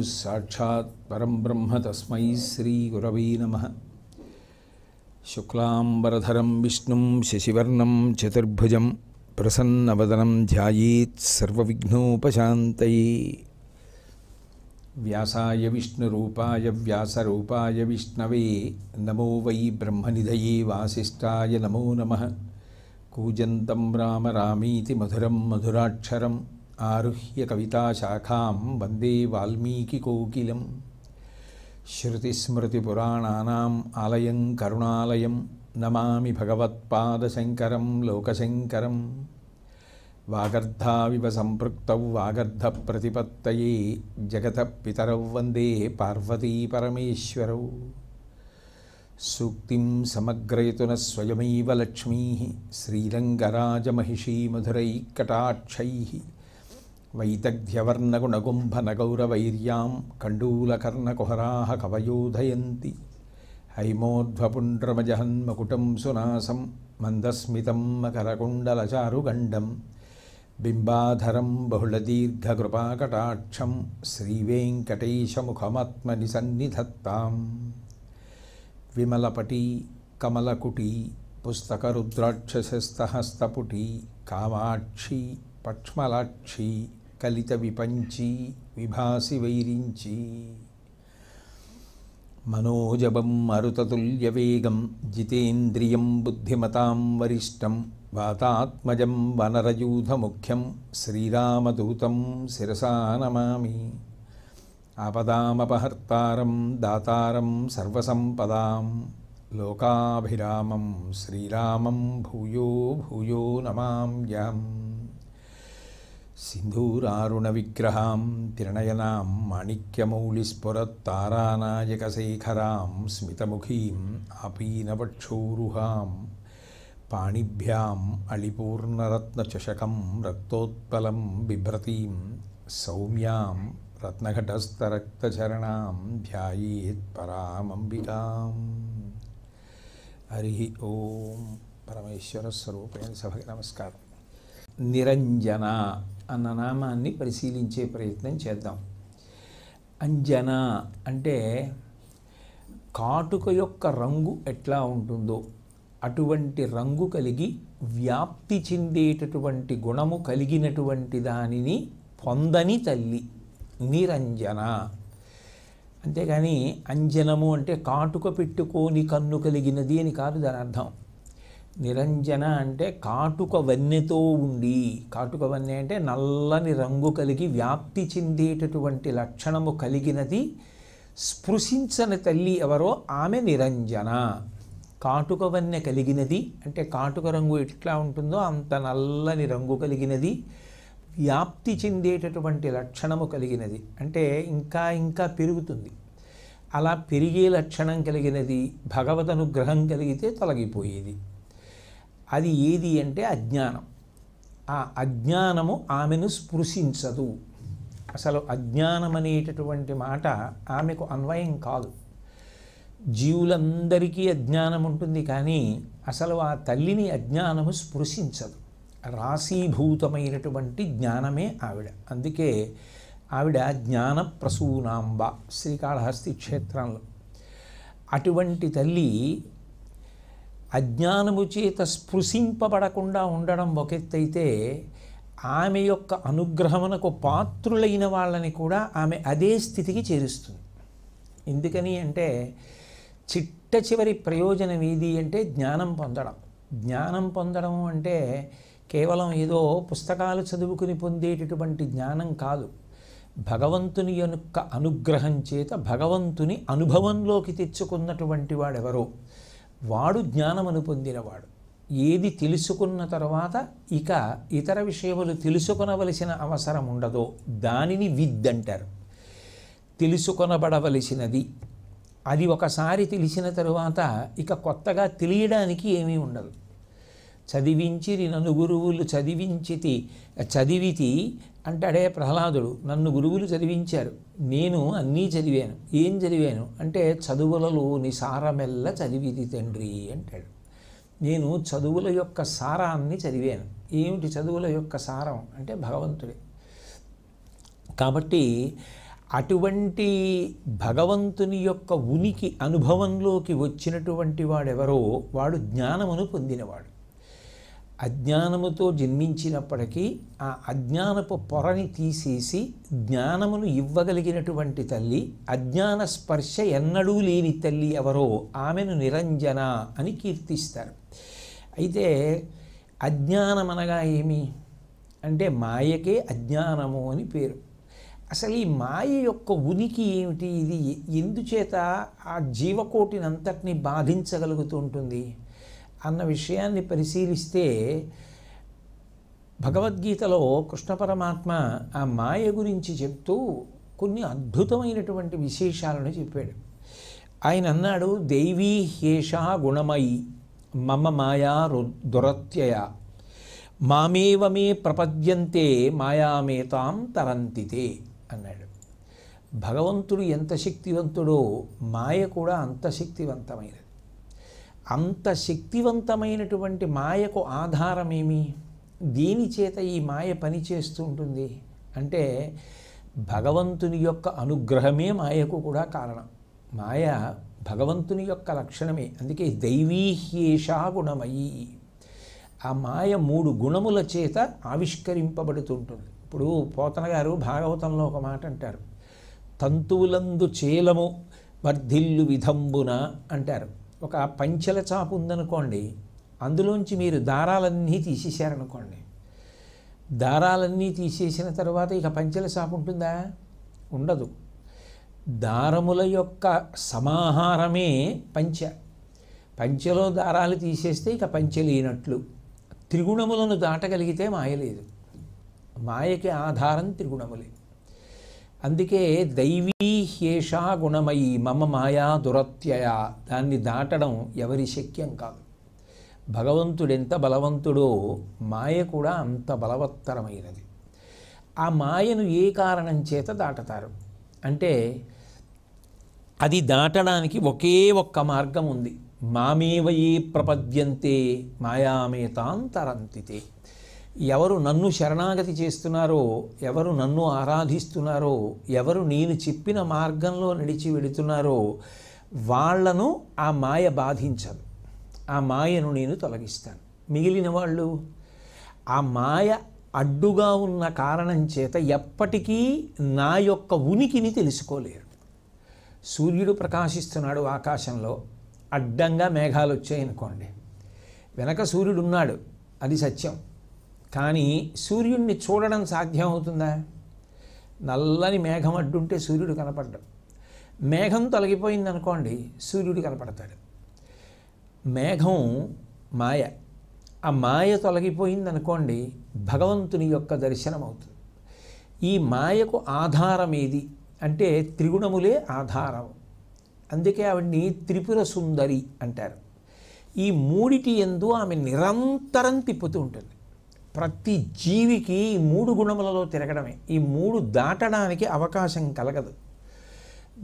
परं ब्रह्म तस्मै श्रीगुरवे नमः शुक्लाम्बरधरं विष्णुं शशिवर्णं चतुर्भुजं प्रसन्नवदनं सर्वविघ्नोपशान्तये व्यासाय विष्णुरूपाय व्यासरूपाय विष्णवे नमो वै ब्रह्मनिधये वासिष्ठाय नमो नमः कूजन्तं राम रामीति मधुरं मधुराक्षरम् आरुह्य कविताशाखां वन्दे वाल्मीकिकोकिलं श्रुतिस्मृतिपुराणानाम् आलयं करुणालयं नमामि भगवत्पादशङ्करं लोकशङ्करं वागर्धाविव सम्पृक्तौ वागर्धप्रतिपत्तये जगतः पितरौ वन्दे पार्वतीपरमेश्वरौ सूक्तिं समग्रयतु नः स्वयमेव लक्ष्मीः कटाक्षैः వైదగ్ధ్యవర్ణగుణగుంభనగౌరవైర్యాం కండూలకర్ణకుహరాः కవయోధయంతి హైమోధ్వపుండ్రమజహన్మకుటం సునాసం మందస్మితం మకరకుండలచారుగండం బింబాధరం బహుళదీర్ఘకృపాకటాక్షం శ్రీవేంకటేశముఖమాత్మని సన్నిధత్తాం విమలపటి కమలకుటి పుస్తకరుద్రాక్షస్తహస్తపుటీ కామాక్షి పక్ష్మలాక్షి కలిత విపంచి విభాసి వైరించి మనోజవం మరుతతుల్య వేగం జితేంద్రియం బుద్ధిమతాం వరిష్టం వాతాత్మజం వనరయూధముఖ్యం శ్రీరామదూతం శిరసా నమామి ఆపదామపహర్తారం దాతారం సర్వసంపదాం లోకాభిరామం శ్రీరామం భూయో భూయో నమాం सिन्दूरारुणविग्रहां त्रिणयनां माणिक्यमौलिस्फुरत्तारानायकशेखरां स्मितमुखीम् आपीनपक्षौरुहां पाणिभ्याम् अलिपूर्णरत्नचषकं रक्तोत्पलं बिभ्रतीं सौम्यां रत्नघटस्थरक्तचरणां हरि ओम परमेश्वर परमेश्वरस्वरूपेण सभा नमस्कार निरंजना అన్న నామాన్ని పరిశీలించే ప్రయత్నం చేద్దాం అంజన అంటే కాటుక యొక్క రంగు ఎట్లా ఉంటుందో అటువంటి రంగు కలిగి వ్యాప్తి చెందేటటువంటి గుణము కలిగినటువంటి దానిని పొందని తల్లి నిరంజన అంతేగాని అంజనము అంటే కాటుక పెట్టుకోని కన్ను కలిగినది అని కాదు దాని అర్థం నిరంజన అంటే కాటుక వన్నెతో ఉండి కాటుక వన్నె అంటే నల్లని రంగు కలిగి వ్యాప్తి చెందేటటువంటి లక్షణము కలిగినది స్పృశించని తల్లి ఎవరో ఆమె నిరంజన కాటుక వన్నె కలిగినది అంటే కాటుక రంగు ఎట్లా ఉంటుందో అంత నల్లని రంగు కలిగినది వ్యాప్తి చెందేటటువంటి లక్షణము కలిగినది అంటే ఇంకా ఇంకా పెరుగుతుంది అలా పెరిగే లక్షణం కలిగినది భగవద్ అనుగ్రహం కలిగితే తొలగిపోయేది అది ఏది అంటే అజ్ఞానం ఆ అజ్ఞానము ఆమెను స్పృశించదు అసలు అజ్ఞానం అనేటటువంటి మాట ఆమెకు అన్వయం కాదు జీవులందరికీ అజ్ఞానం ఉంటుంది కానీ అసలు ఆ తల్లిని అజ్ఞానము స్పృశించదు రాశీభూతమైనటువంటి జ్ఞానమే ఆవిడ అందుకే ఆవిడ జ్ఞాన ప్రసూనాంబ శ్రీకాళహస్తి క్షేత్రంలో అటువంటి తల్లి అజ్ఞానము చేత స్పృశింపబడకుండా ఉండడం ఒక ఒకెత్తైతే ఆమె యొక్క అనుగ్రహమునకు పాత్రులైన వాళ్ళని కూడా ఆమె అదే స్థితికి చేరుస్తుంది ఎందుకని అంటే చిట్ట చివరి ప్రయోజనం ఏది అంటే జ్ఞానం పొందడం జ్ఞానం పొందడం అంటే కేవలం ఏదో పుస్తకాలు చదువుకుని పొందేటటువంటి జ్ఞానం కాదు భగవంతుని యొక్క అనుగ్రహం చేత భగవంతుని అనుభవంలోకి తెచ్చుకున్నటువంటి వాడెవరో వాడు జ్ఞానమును పొందినవాడు ఏది తెలుసుకున్న తర్వాత ఇక ఇతర విషయములు తెలుసుకునవలసిన అవసరం ఉండదో దానిని విద్ అంటారు తెలుసుకొనబడవలసినది అది ఒకసారి తెలిసిన తరువాత ఇక కొత్తగా తెలియడానికి ఏమీ ఉండదు చదివించిరి నను గురువులు చదివించితి చదివితి అంటాడే ప్రహ్లాదుడు నన్ను గురువులు చదివించారు నేను అన్నీ చదివాను ఏం చదివాను అంటే చదువులలో నిసారమెల్ల చదివిది తండ్రి అంటాడు నేను చదువుల యొక్క సారాన్ని చదివాను ఏమిటి చదువుల యొక్క సారం అంటే భగవంతుడే కాబట్టి అటువంటి భగవంతుని యొక్క ఉనికి అనుభవంలోకి వచ్చినటువంటి వాడెవరో వాడు జ్ఞానమును పొందినవాడు అజ్ఞానముతో జన్మించినప్పటికీ ఆ అజ్ఞానపు పొరని తీసేసి జ్ఞానమును ఇవ్వగలిగినటువంటి తల్లి అజ్ఞాన స్పర్శ ఎన్నడూ లేని తల్లి ఎవరో ఆమెను నిరంజన అని కీర్తిస్తారు అయితే అజ్ఞానం అనగా ఏమి అంటే మాయకే అజ్ఞానము అని పేరు అసలు ఈ మాయ యొక్క ఉనికి ఏమిటి ఇది ఎందుచేత ఆ జీవకోటిని బాధించగలుగుతూ బాధించగలుగుతుంటుంది అన్న విషయాన్ని పరిశీలిస్తే భగవద్గీతలో కృష్ణ పరమాత్మ ఆ మాయ గురించి చెప్తూ కొన్ని అద్భుతమైనటువంటి విశేషాలను చెప్పాడు ఆయన అన్నాడు దైవీ హేషా గుణమయి మమ మాయా దురత్యయ మామేవమే ప్రపద్యంతే మాయామేతాం తరంతితే అన్నాడు భగవంతుడు ఎంత శక్తివంతుడో మాయ కూడా అంత శక్తివంతమైనది అంత శక్తివంతమైనటువంటి మాయకు ఆధారమేమి దేని చేత ఈ మాయ పనిచేస్తూ ఉంటుంది అంటే భగవంతుని యొక్క అనుగ్రహమే మాయకు కూడా కారణం మాయ భగవంతుని యొక్క లక్షణమే అందుకే దైవీహ్యేషా గుణమయ్యి ఆ మాయ మూడు గుణముల చేత ఆవిష్కరింపబడుతుంటుంది ఇప్పుడు పోతన గారు భాగవతంలో ఒక మాట అంటారు తంతువులందు చేలము వర్ధిల్లు విధంబున అంటారు ఒక పంచెల చాపు ఉందనుకోండి అందులోంచి మీరు దారాలన్నీ తీసేశారనుకోండి దారాలన్నీ తీసేసిన తర్వాత ఇక పంచెల చాపు ఉంటుందా ఉండదు దారముల యొక్క సమాహారమే పంచ పంచెలో దారాలు తీసేస్తే ఇక పంచలేనట్లు త్రిగుణములను దాటగలిగితే మాయలేదు మాయకి ఆధారం త్రిగుణములే అందుకే దైవీ హ్యేషా మమ మాయా దురత్యయ దాన్ని దాటడం ఎవరి శక్యం కాదు భగవంతుడెంత బలవంతుడో మాయ కూడా అంత బలవత్తరమైనది ఆ మాయను ఏ కారణం చేత దాటతారు అంటే అది దాటడానికి ఒకే ఒక్క మార్గం ఉంది మామేవయే ప్రపద్యంతే మాయామేతాంతరంతితే ఎవరు నన్ను శరణాగతి చేస్తున్నారో ఎవరు నన్ను ఆరాధిస్తున్నారో ఎవరు నేను చెప్పిన మార్గంలో నడిచి వెడుతున్నారో వాళ్లను ఆ మాయ బాధించదు ఆ మాయను నేను తొలగిస్తాను మిగిలిన వాళ్ళు ఆ మాయ అడ్డుగా ఉన్న కారణం చేత ఎప్పటికీ నా యొక్క ఉనికిని తెలుసుకోలేరు సూర్యుడు ప్రకాశిస్తున్నాడు ఆకాశంలో అడ్డంగా మేఘాలు వచ్చాయనుకోండి వెనక సూర్యుడు ఉన్నాడు అది సత్యం కానీ సూర్యుడిని చూడడం సాధ్యం అవుతుందా నల్లని మేఘం అడ్డుంటే సూర్యుడు కనపడ్డం మేఘం తొలగిపోయింది అనుకోండి సూర్యుడు కనపడతాడు మేఘం మాయ ఆ మాయ తొలగిపోయింది అనుకోండి భగవంతుని యొక్క దర్శనం అవుతుంది ఈ మాయకు ఆధారం ఏది అంటే త్రిగుణములే ఆధారం అందుకే ఆవిడ్ని త్రిపుర సుందరి అంటారు ఈ మూడిటి ఎందు ఆమె నిరంతరం తిప్పుతూ ఉంటుంది ప్రతి జీవికి ఈ మూడు గుణములలో తిరగడమే ఈ మూడు దాటడానికి అవకాశం కలగదు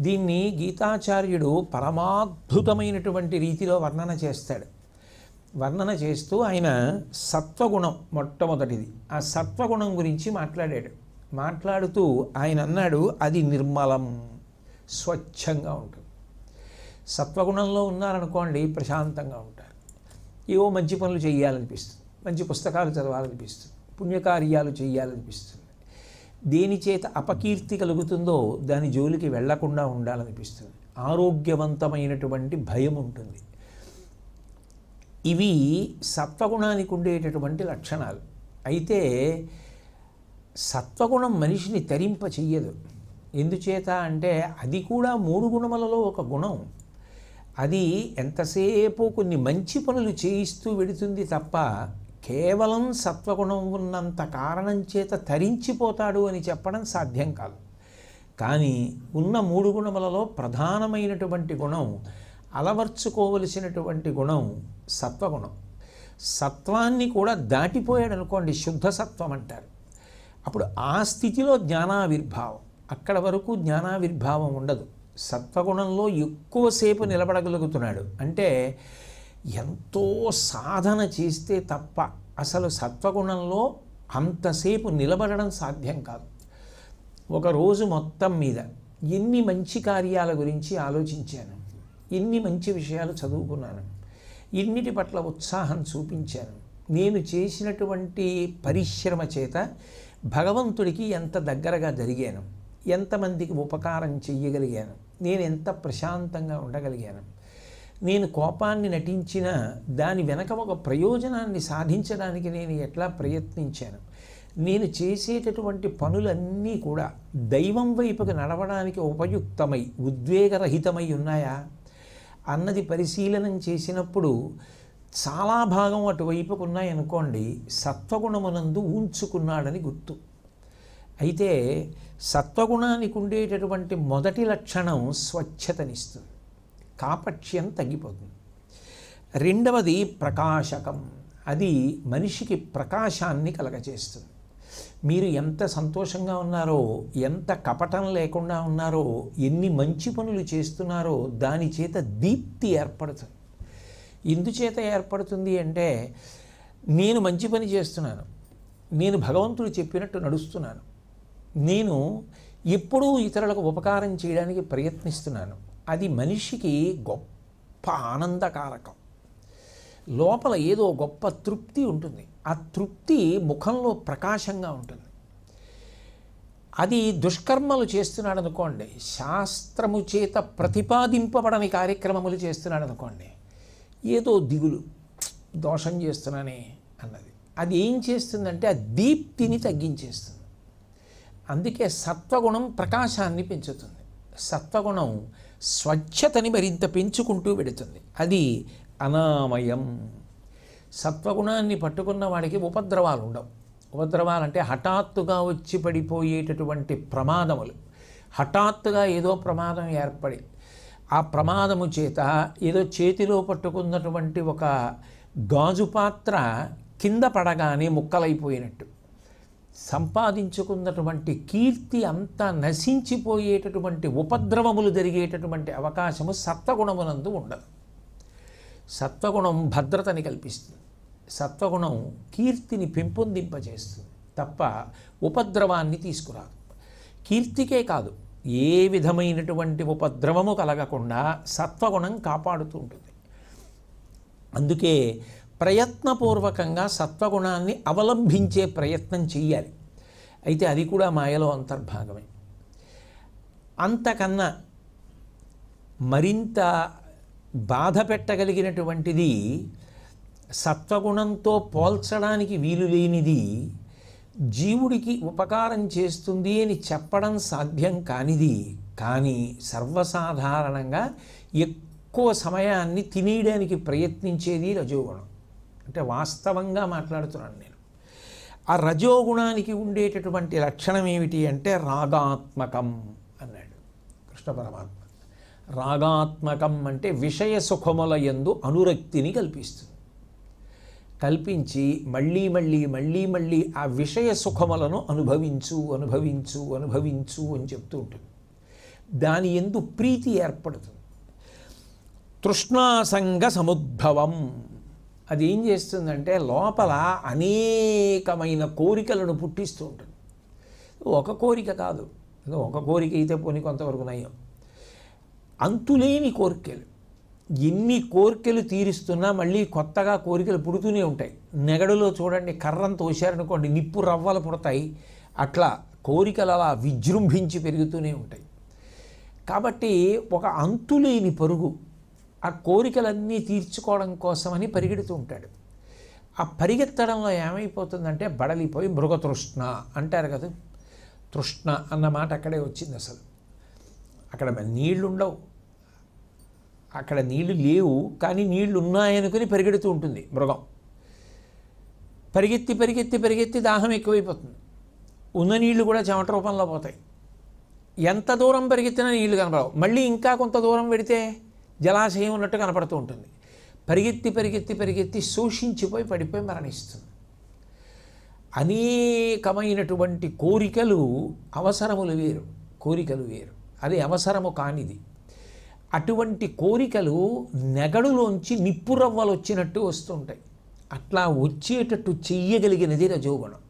దీన్ని గీతాచార్యుడు పరమాద్భుతమైనటువంటి రీతిలో వర్ణన చేస్తాడు వర్ణన చేస్తూ ఆయన సత్వగుణం మొట్టమొదటిది ఆ సత్వగుణం గురించి మాట్లాడాడు మాట్లాడుతూ ఆయన అన్నాడు అది నిర్మలం స్వచ్ఛంగా ఉంటుంది సత్వగుణంలో ఉన్నారనుకోండి ప్రశాంతంగా ఉంటారు ఏవో మంచి పనులు చేయాలనిపిస్తుంది మంచి పుస్తకాలు చదవాలనిపిస్తుంది పుణ్యకార్యాలు చేయాలనిపిస్తుంది దేని చేత అపకీర్తి కలుగుతుందో దాని జోలికి వెళ్లకుండా ఉండాలనిపిస్తుంది ఆరోగ్యవంతమైనటువంటి భయం ఉంటుంది ఇవి సత్వగుణానికి ఉండేటటువంటి లక్షణాలు అయితే సత్వగుణం మనిషిని తరింప చెయ్యదు ఎందుచేత అంటే అది కూడా మూడు గుణములలో ఒక గుణం అది ఎంతసేపు కొన్ని మంచి పనులు చేయిస్తూ వెడుతుంది తప్ప కేవలం సత్వగుణం ఉన్నంత కారణం చేత తరించిపోతాడు అని చెప్పడం సాధ్యం కాదు కానీ ఉన్న మూడు గుణములలో ప్రధానమైనటువంటి గుణం అలవర్చుకోవలసినటువంటి గుణం సత్వగుణం సత్వాన్ని కూడా దాటిపోయాడు అనుకోండి శుద్ధ సత్వం అంటారు అప్పుడు ఆ స్థితిలో జ్ఞానావిర్భావం అక్కడ వరకు జ్ఞానావిర్భావం ఉండదు సత్వగుణంలో ఎక్కువసేపు నిలబడగలుగుతున్నాడు అంటే ఎంతో సాధన చేస్తే తప్ప అసలు సత్వగుణంలో అంతసేపు నిలబడడం సాధ్యం కాదు ఒకరోజు మొత్తం మీద ఎన్ని మంచి కార్యాల గురించి ఆలోచించాను ఎన్ని మంచి విషయాలు చదువుకున్నాను ఇన్నిటి పట్ల ఉత్సాహం చూపించాను నేను చేసినటువంటి పరిశ్రమ చేత భగవంతుడికి ఎంత దగ్గరగా జరిగాను ఎంతమందికి ఉపకారం చెయ్యగలిగాను నేను ఎంత ప్రశాంతంగా ఉండగలిగాను నేను కోపాన్ని నటించిన దాని వెనక ఒక ప్రయోజనాన్ని సాధించడానికి నేను ఎట్లా ప్రయత్నించాను నేను చేసేటటువంటి పనులన్నీ కూడా దైవం వైపుకి నడవడానికి ఉపయుక్తమై ఉద్వేగరహితమై ఉన్నాయా అన్నది పరిశీలనం చేసినప్పుడు చాలా భాగం అటువైపుకు ఉన్నాయనుకోండి సత్వగుణమునందు ఉంచుకున్నాడని గుర్తు అయితే సత్వగుణానికి ఉండేటటువంటి మొదటి లక్షణం స్వచ్ఛతనిస్తుంది కాపక్ష్యం తగ్గిపోతుంది రెండవది ప్రకాశకం అది మనిషికి ప్రకాశాన్ని కలగజేస్తుంది మీరు ఎంత సంతోషంగా ఉన్నారో ఎంత కపటం లేకుండా ఉన్నారో ఎన్ని మంచి పనులు చేస్తున్నారో దాని చేత దీప్తి ఏర్పడుతుంది ఎందుచేత ఏర్పడుతుంది అంటే నేను మంచి పని చేస్తున్నాను నేను భగవంతుడు చెప్పినట్టు నడుస్తున్నాను నేను ఎప్పుడూ ఇతరులకు ఉపకారం చేయడానికి ప్రయత్నిస్తున్నాను అది మనిషికి గొప్ప ఆనందకారకం లోపల ఏదో గొప్ప తృప్తి ఉంటుంది ఆ తృప్తి ముఖంలో ప్రకాశంగా ఉంటుంది అది దుష్కర్మలు చేస్తున్నాడు అనుకోండి శాస్త్రము చేత ప్రతిపాదింపబడని కార్యక్రమములు చేస్తున్నాడు అనుకోండి ఏదో దిగులు దోషం చేస్తున్నానే అన్నది అది ఏం చేస్తుందంటే ఆ దీప్తిని తగ్గించేస్తుంది అందుకే సత్వగుణం ప్రకాశాన్ని పెంచుతుంది సత్వగుణం స్వచ్ఛతని మరింత పెంచుకుంటూ వెడుతుంది అది అనామయం సత్వగుణాన్ని పట్టుకున్న వాడికి ఉపద్రవాలు ఉండవు ఉపద్రవాలంటే హఠాత్తుగా వచ్చి పడిపోయేటటువంటి ప్రమాదములు హఠాత్తుగా ఏదో ప్రమాదం ఏర్పడి ఆ ప్రమాదము చేత ఏదో చేతిలో పట్టుకున్నటువంటి ఒక గాజు పాత్ర కింద పడగానే ముక్కలైపోయినట్టు సంపాదించుకున్నటువంటి కీర్తి అంతా నశించిపోయేటటువంటి ఉపద్రవములు జరిగేటటువంటి అవకాశము సత్వగుణమునందు ఉండదు సత్వగుణం భద్రతని కల్పిస్తుంది సత్వగుణం కీర్తిని పెంపొందింపజేస్తుంది తప్ప ఉపద్రవాన్ని తీసుకురాదు కీర్తికే కాదు ఏ విధమైనటువంటి ఉపద్రవము కలగకుండా సత్వగుణం కాపాడుతూ ఉంటుంది అందుకే ప్రయత్నపూర్వకంగా సత్వగుణాన్ని అవలంబించే ప్రయత్నం చేయాలి అయితే అది కూడా మాయలో అంతర్భాగమే అంతకన్నా మరింత బాధ పెట్టగలిగినటువంటిది సత్వగుణంతో పోల్చడానికి వీలు లేనిది జీవుడికి ఉపకారం చేస్తుంది అని చెప్పడం సాధ్యం కానిది కానీ సర్వసాధారణంగా ఎక్కువ సమయాన్ని తినేయడానికి ప్రయత్నించేది రజోగుణం అంటే వాస్తవంగా మాట్లాడుతున్నాను నేను ఆ రజోగుణానికి ఉండేటటువంటి లక్షణం ఏమిటి అంటే రాగాత్మకం అన్నాడు కృష్ణ పరమాత్మ రాగాత్మకం అంటే విషయ సుఖముల ఎందు అనురక్తిని కల్పిస్తుంది కల్పించి మళ్ళీ మళ్ళీ మళ్ళీ మళ్ళీ ఆ విషయ సుఖములను అనుభవించు అనుభవించు అనుభవించు అని చెప్తూ ఉంటుంది దాని ఎందు ప్రీతి ఏర్పడుతుంది తృష్ణాసంగ సముద్భవం అది ఏం చేస్తుందంటే లోపల అనేకమైన కోరికలను పుట్టిస్తూ ఉంటుంది ఒక కోరిక కాదు ఒక కోరిక అయితే పోనీ కొంతవరకు నయం అంతులేని కోరికలు ఎన్ని కోరికలు తీరుస్తున్నా మళ్ళీ కొత్తగా కోరికలు పుడుతూనే ఉంటాయి నెగడులో చూడండి కర్రంతో తోశారనుకోండి నిప్పు రవ్వలు పుడతాయి అట్లా కోరికలు అలా విజృంభించి పెరుగుతూనే ఉంటాయి కాబట్టి ఒక అంతులేని పరుగు ఆ కోరికలన్నీ తీర్చుకోవడం కోసమని పరిగెడుతూ ఉంటాడు ఆ పరిగెత్తడంలో ఏమైపోతుందంటే బడలిపోయి మృగతృష్ణ అంటారు కదా తృష్ణ అన్న మాట అక్కడే వచ్చింది అసలు అక్కడ నీళ్లుండవు అక్కడ నీళ్లు లేవు కానీ నీళ్లు ఉన్నాయనుకుని పరిగెడుతూ ఉంటుంది మృగం పరిగెత్తి పరిగెత్తి పరిగెత్తి దాహం ఎక్కువైపోతుంది ఉన్న నీళ్లు కూడా చెమట రూపంలో పోతాయి ఎంత దూరం పరిగెత్తినా నీళ్లు కనపడవు మళ్ళీ ఇంకా కొంత దూరం పెడితే జలాశయం ఉన్నట్టు కనపడుతూ ఉంటుంది పరిగెత్తి పరిగెత్తి పరిగెత్తి శోషించిపోయి పడిపోయి మరణిస్తుంది అనేకమైనటువంటి కోరికలు అవసరములు వేరు కోరికలు వేరు అది అవసరము కానిది అటువంటి కోరికలు నెగడులోంచి నిప్పురవ్వలు వచ్చినట్టు వస్తుంటాయి అట్లా వచ్చేటట్టు చెయ్యగలిగినది రజోగుణం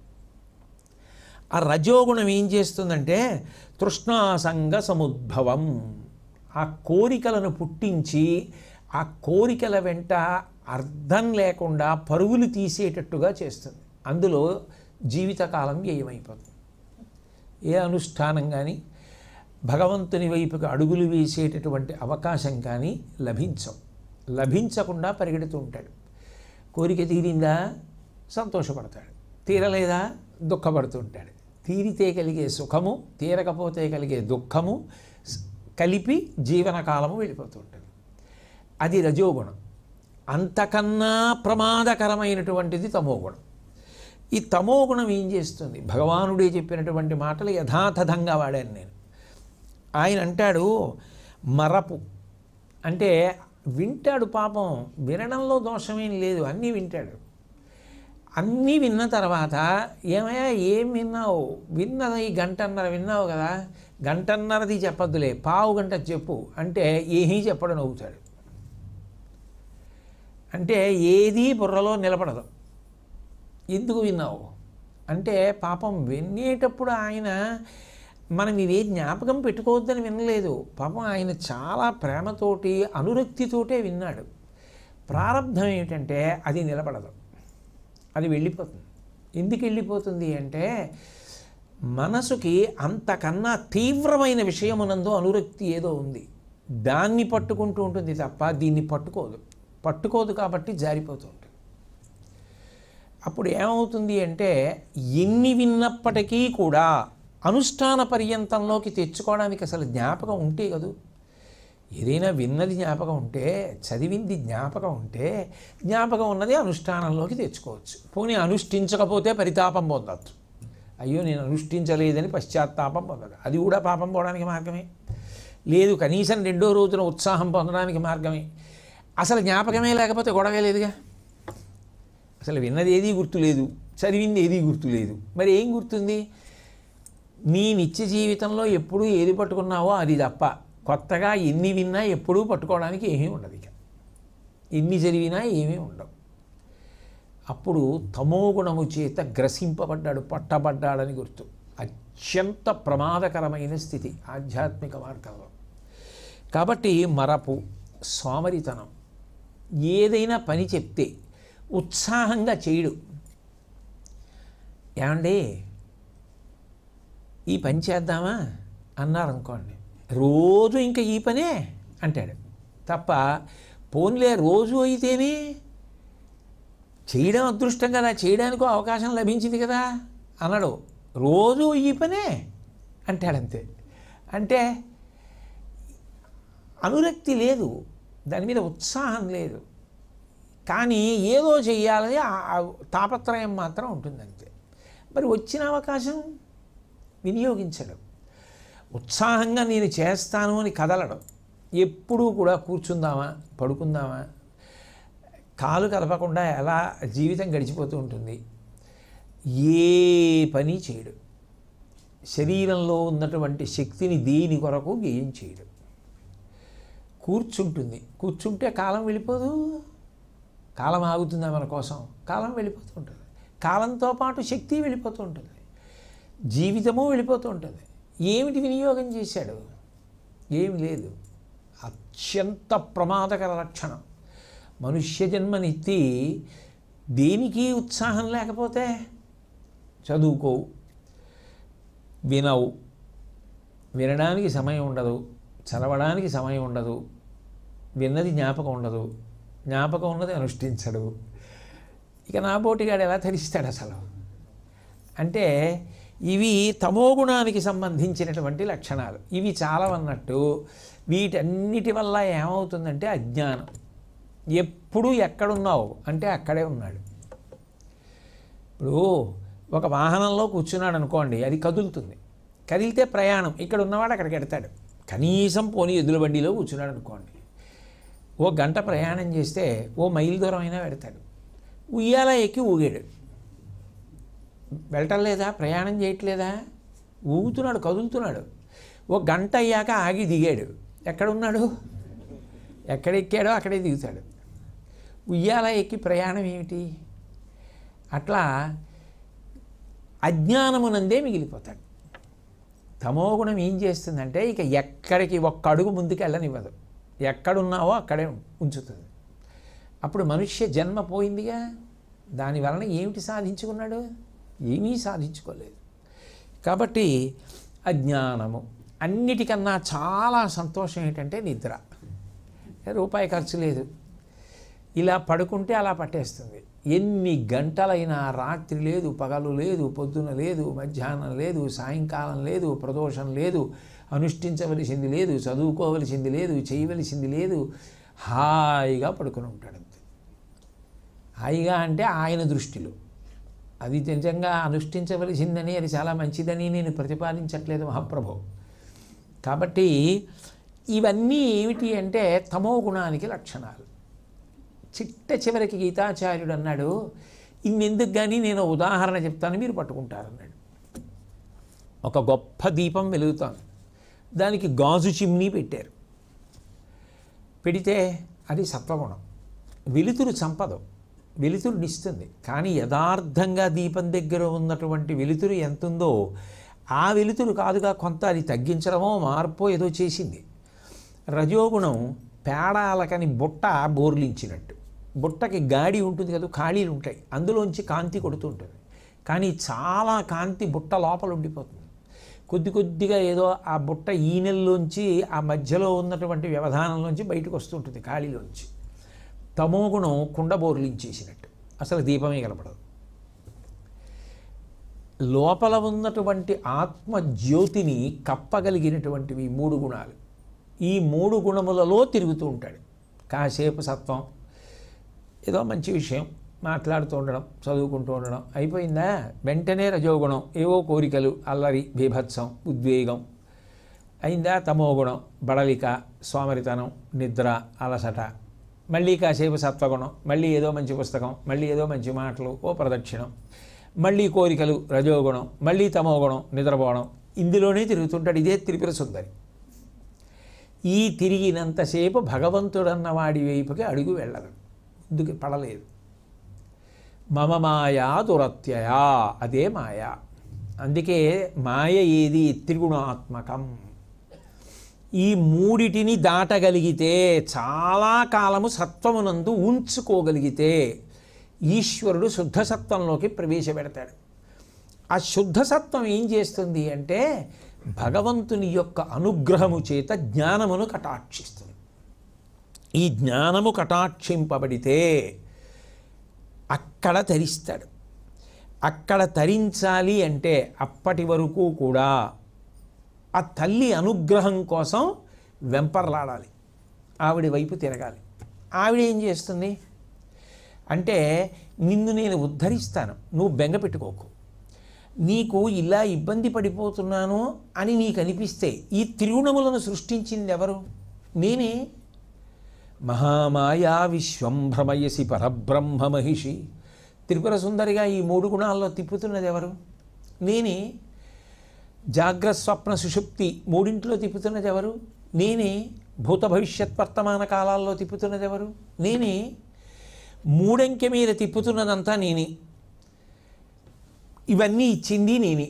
ఆ రజోగుణం ఏం చేస్తుందంటే తృష్ణాసంగ సముద్భవం ఆ కోరికలను పుట్టించి ఆ కోరికల వెంట అర్థం లేకుండా పరుగులు తీసేటట్టుగా చేస్తుంది అందులో జీవితకాలం వ్యయమైపోతుంది ఏ అనుష్ఠానం కానీ భగవంతుని వైపుకి అడుగులు వేసేటటువంటి అవకాశం కానీ లభించవు లభించకుండా పరిగెడుతూ ఉంటాడు కోరిక తీరిందా సంతోషపడతాడు తీరలేదా ఉంటాడు తీరితే కలిగే సుఖము తీరకపోతే కలిగే దుఃఖము కలిపి జీవనకాలము వెళ్ళిపోతూ ఉంటుంది అది రజోగుణం అంతకన్నా ప్రమాదకరమైనటువంటిది తమోగుణం ఈ తమోగుణం ఏం చేస్తుంది భగవానుడే చెప్పినటువంటి మాటలు యథాతథంగా వాడాను నేను ఆయన అంటాడు మరపు అంటే వింటాడు పాపం వినడంలో దోషమేం లేదు అన్నీ వింటాడు అన్నీ విన్న తర్వాత ఏమయ్యా ఏం విన్నావు విన్నది గంటన్నర విన్నావు కదా గంటన్నరది చెప్పద్దులే పావు గంట చెప్పు అంటే ఏమీ చెప్పడం నవ్వుతాడు అంటే ఏదీ బుర్రలో నిలబడదు ఎందుకు విన్నావు అంటే పాపం వినేటప్పుడు ఆయన మనం ఇవే జ్ఞాపకం పెట్టుకోవద్దని వినలేదు పాపం ఆయన చాలా ప్రేమతోటి అనురక్తితోటే విన్నాడు ప్రారంభం ఏమిటంటే అది నిలబడదు అది వెళ్ళిపోతుంది ఎందుకు వెళ్ళిపోతుంది అంటే మనసుకి అంతకన్నా తీవ్రమైన విషయమునందు అనురక్తి ఏదో ఉంది దాన్ని పట్టుకుంటూ ఉంటుంది తప్ప దీన్ని పట్టుకోదు పట్టుకోదు కాబట్టి జారిపోతూ ఉంటుంది అప్పుడు ఏమవుతుంది అంటే ఎన్ని విన్నప్పటికీ కూడా అనుష్ఠాన పర్యంతంలోకి తెచ్చుకోవడానికి అసలు జ్ఞాపకం ఉంటే కదూ ఏదైనా విన్నది జ్ఞాపకం ఉంటే చదివింది జ్ఞాపకం ఉంటే జ్ఞాపకం ఉన్నది అనుష్ఠానంలోకి తెచ్చుకోవచ్చు పోనీ అనుష్ఠించకపోతే పరితాపం పొందవచ్చు అయ్యో నేను అనుష్ఠించలేదని పశ్చాత్తాపం పొందడం అది కూడా పాపం పోవడానికి మార్గమే లేదు కనీసం రెండో రోజున ఉత్సాహం పొందడానికి మార్గమే అసలు జ్ఞాపకమే లేకపోతే గొడవే లేదుగా అసలు విన్నది ఏదీ గుర్తులేదు చదివింది ఏదీ గుర్తులేదు మరి ఏం గుర్తుంది నీ నిత్య జీవితంలో ఎప్పుడూ ఏది పట్టుకున్నావో అది తప్ప కొత్తగా ఎన్ని విన్నా ఎప్పుడూ పట్టుకోవడానికి ఏమీ ఉండదు ఇక ఎన్ని చదివినా ఏమీ ఉండవు అప్పుడు తమోగుణము చేత గ్రసింపబడ్డాడు పట్టబడ్డాడని గుర్తు అత్యంత ప్రమాదకరమైన స్థితి ఆధ్యాత్మిక మార్గంలో కాబట్టి మరపు సోమరితనం ఏదైనా పని చెప్తే ఉత్సాహంగా చేయడు ఏమండి ఈ పని చేద్దామా అన్నారు అనుకోండి రోజు ఇంకా ఈ పనే అంటాడు తప్ప పోన్లే రోజు అయితేనే చేయడం అదృష్టం కదా చేయడానికి అవకాశం లభించింది కదా అన్నాడు రోజు ఈ పనే అంటాడంతే అంటే అనురక్తి లేదు దాని మీద ఉత్సాహం లేదు కానీ ఏదో చెయ్యాలని తాపత్రయం మాత్రం ఉంటుందంతే మరి వచ్చిన అవకాశం వినియోగించడం ఉత్సాహంగా నేను చేస్తాను అని కదలడం ఎప్పుడూ కూడా కూర్చుందామా పడుకుందామా కాలు కలపకుండా ఎలా జీవితం గడిచిపోతూ ఉంటుంది ఏ పని చేయడు శరీరంలో ఉన్నటువంటి శక్తిని దేని కొరకు గేయం చేయడు కూర్చుంటుంది కూర్చుంటే కాలం వెళ్ళిపోదు కాలం ఆగుతుందా మన కోసం కాలం వెళ్ళిపోతూ ఉంటుంది కాలంతో పాటు శక్తి వెళ్ళిపోతూ ఉంటుంది జీవితము వెళ్ళిపోతూ ఉంటుంది ఏమిటి వినియోగం చేశాడు ఏమి లేదు అత్యంత ప్రమాదకర లక్షణం మనుష్య జన్మనిత్తి దేనికి ఉత్సాహం లేకపోతే చదువుకోవు వినవు వినడానికి సమయం ఉండదు చదవడానికి సమయం ఉండదు విన్నది జ్ఞాపకం ఉండదు జ్ఞాపకం ఉన్నది అనుష్ఠించడు ఇక నా పోటీగాడు ఎలా తరిస్తాడు అసలు అంటే ఇవి తమోగుణానికి సంబంధించినటువంటి లక్షణాలు ఇవి చాలా అన్నట్టు వీటన్నిటి వల్ల ఏమవుతుందంటే అజ్ఞానం ఎప్పుడు ఎక్కడున్నావు అంటే అక్కడే ఉన్నాడు ఇప్పుడు ఒక వాహనంలో కూర్చున్నాడు అనుకోండి అది కదులుతుంది కదిలితే ప్రయాణం ఇక్కడ ఉన్నవాడు అక్కడికి ఎడతాడు కనీసం పోనీ ఎద్దుల బండిలో కూర్చున్నాడు అనుకోండి ఓ గంట ప్రయాణం చేస్తే ఓ మైల్ దూరం అయినా పెడతాడు ఉయ్యాల ఎక్కి ఊగాడు వెళ్ళటం లేదా ప్రయాణం చేయట్లేదా ఊగుతున్నాడు కదులుతున్నాడు ఓ గంట అయ్యాక ఆగి దిగాడు ఎక్కడున్నాడు ఎక్కడెక్కాడో అక్కడే దిగుతాడు ఉయ్యాల ఎక్కి ప్రయాణం ఏమిటి అట్లా అజ్ఞానమునందే మిగిలిపోతాడు తమోగుణం ఏం చేస్తుందంటే ఇక ఎక్కడికి ఒక్క అడుగు ముందుకు వెళ్ళనివ్వదు ఎక్కడున్నావో అక్కడే ఉంచుతుంది అప్పుడు మనుష్య జన్మ పోయిందిగా దానివలన ఏమిటి సాధించుకున్నాడు ఏమీ సాధించుకోలేదు కాబట్టి అజ్ఞానము అన్నిటికన్నా చాలా సంతోషం ఏంటంటే నిద్ర రూపాయి ఖర్చు లేదు ఇలా పడుకుంటే అలా పట్టేస్తుంది ఎన్ని గంటలైనా రాత్రి లేదు పగలు లేదు పొద్దున లేదు మధ్యాహ్నం లేదు సాయంకాలం లేదు ప్రదోషం లేదు అనుష్ఠించవలసింది లేదు చదువుకోవలసింది లేదు చేయవలసింది లేదు హాయిగా పడుకుని ఉంటాడు అంతే హాయిగా అంటే ఆయన దృష్టిలో అది నిజంగా అనుష్ఠించవలసిందని అది చాలా మంచిదని నేను ప్రతిపాదించట్లేదు మహాప్రభు కాబట్టి ఇవన్నీ ఏమిటి అంటే తమో గుణానికి లక్షణాలు చిట్ట చివరికి గీతాచార్యుడు అన్నాడు ఇన్నెందుకు కానీ నేను ఉదాహరణ చెప్తాను మీరు పట్టుకుంటారన్నాడు ఒక గొప్ప దీపం వెలుగుతాను దానికి గాజు చిమ్నీ పెట్టారు పెడితే అది సత్వగుణం వెలుతురు చంపదు నిస్తుంది కానీ యథార్థంగా దీపం దగ్గర ఉన్నటువంటి వెలుతురు ఎంతుందో ఆ వెలుతురు కాదుగా కొంత అది తగ్గించడమో మార్పో ఏదో చేసింది రజోగుణం పేడాలకని బుట్ట బోర్లించినట్టు బుట్టకి గాడి ఉంటుంది కదా ఖాళీలు ఉంటాయి అందులోంచి కాంతి కొడుతూ ఉంటుంది కానీ చాలా కాంతి బుట్ట లోపల ఉండిపోతుంది కొద్ది కొద్దిగా ఏదో ఆ బుట్ట ఈనెల్లోంచి ఆ మధ్యలో ఉన్నటువంటి వ్యవధానంలోంచి బయటకు వస్తుంటుంది ఖాళీలోంచి తమోగుణం కుండ బోర్లించేసినట్టు అసలు దీపమే కనపడదు లోపల ఉన్నటువంటి ఆత్మజ్యోతిని కప్పగలిగినటువంటివి మూడు గుణాలు ఈ మూడు గుణములలో తిరుగుతూ ఉంటాడు కాసేపు సత్వం ఏదో మంచి విషయం మాట్లాడుతూ ఉండడం చదువుకుంటూ ఉండడం అయిపోయిందా వెంటనే రజోగుణం ఏవో కోరికలు అల్లరి బీభత్సం ఉద్వేగం అయిందా తమోగుణం బడలిక సోమరితనం నిద్ర అలసట మళ్ళీ కాసేపు సత్వగుణం మళ్ళీ ఏదో మంచి పుస్తకం మళ్ళీ ఏదో మంచి మాటలు ఓ ప్రదక్షిణం మళ్ళీ కోరికలు రజోగుణం మళ్ళీ తమోగుణం నిద్రపోవడం ఇందులోనే తిరుగుతుంటాడు ఇదే త్రిపుర సుందరి ఈ తిరిగినంతసేపు భగవంతుడన్న వాడి వైపుకి అడుగు వెళ్ళదు ఎందుకు పడలేదు మమ మాయా దురత్యయా అదే మాయ అందుకే మాయ ఏది త్రిగుణాత్మకం ఈ మూడిటిని దాటగలిగితే చాలా కాలము సత్వమునందు ఉంచుకోగలిగితే ఈశ్వరుడు శుద్ధసత్వంలోకి ప్రవేశపెడతాడు ఆ శుద్ధసత్వం ఏం చేస్తుంది అంటే భగవంతుని యొక్క అనుగ్రహము చేత జ్ఞానమును కటాక్షిస్తుంది ఈ జ్ఞానము కటాక్షింపబడితే అక్కడ తరిస్తాడు అక్కడ తరించాలి అంటే అప్పటి వరకు కూడా ఆ తల్లి అనుగ్రహం కోసం వెంపర్లాడాలి ఆవిడ వైపు తిరగాలి ఆవిడ ఏం చేస్తుంది అంటే నిన్ను నేను ఉద్ధరిస్తాను నువ్వు బెంగ పెట్టుకోకు నీకు ఇలా ఇబ్బంది పడిపోతున్నాను అని నీకు అనిపిస్తే ఈ త్రిగుణములను సృష్టించింది ఎవరు నేనే మహామాయా విశ్వం భ్రమయసి పరబ్రహ్మ మహిషి త్రిపుర సుందరిగా ఈ మూడు గుణాల్లో తిప్పుతున్నది ఎవరు నేనే జాగ్రస్వప్న సుషుప్తి మూడింట్లో తిప్పుతున్నది ఎవరు నేనే భూత భవిష్యత్ వర్తమాన కాలాల్లో తిప్పుతున్నది ఎవరు నేనే మూడంకె మీద తిప్పుతున్నదంతా నేనే ఇవన్నీ ఇచ్చింది నేనే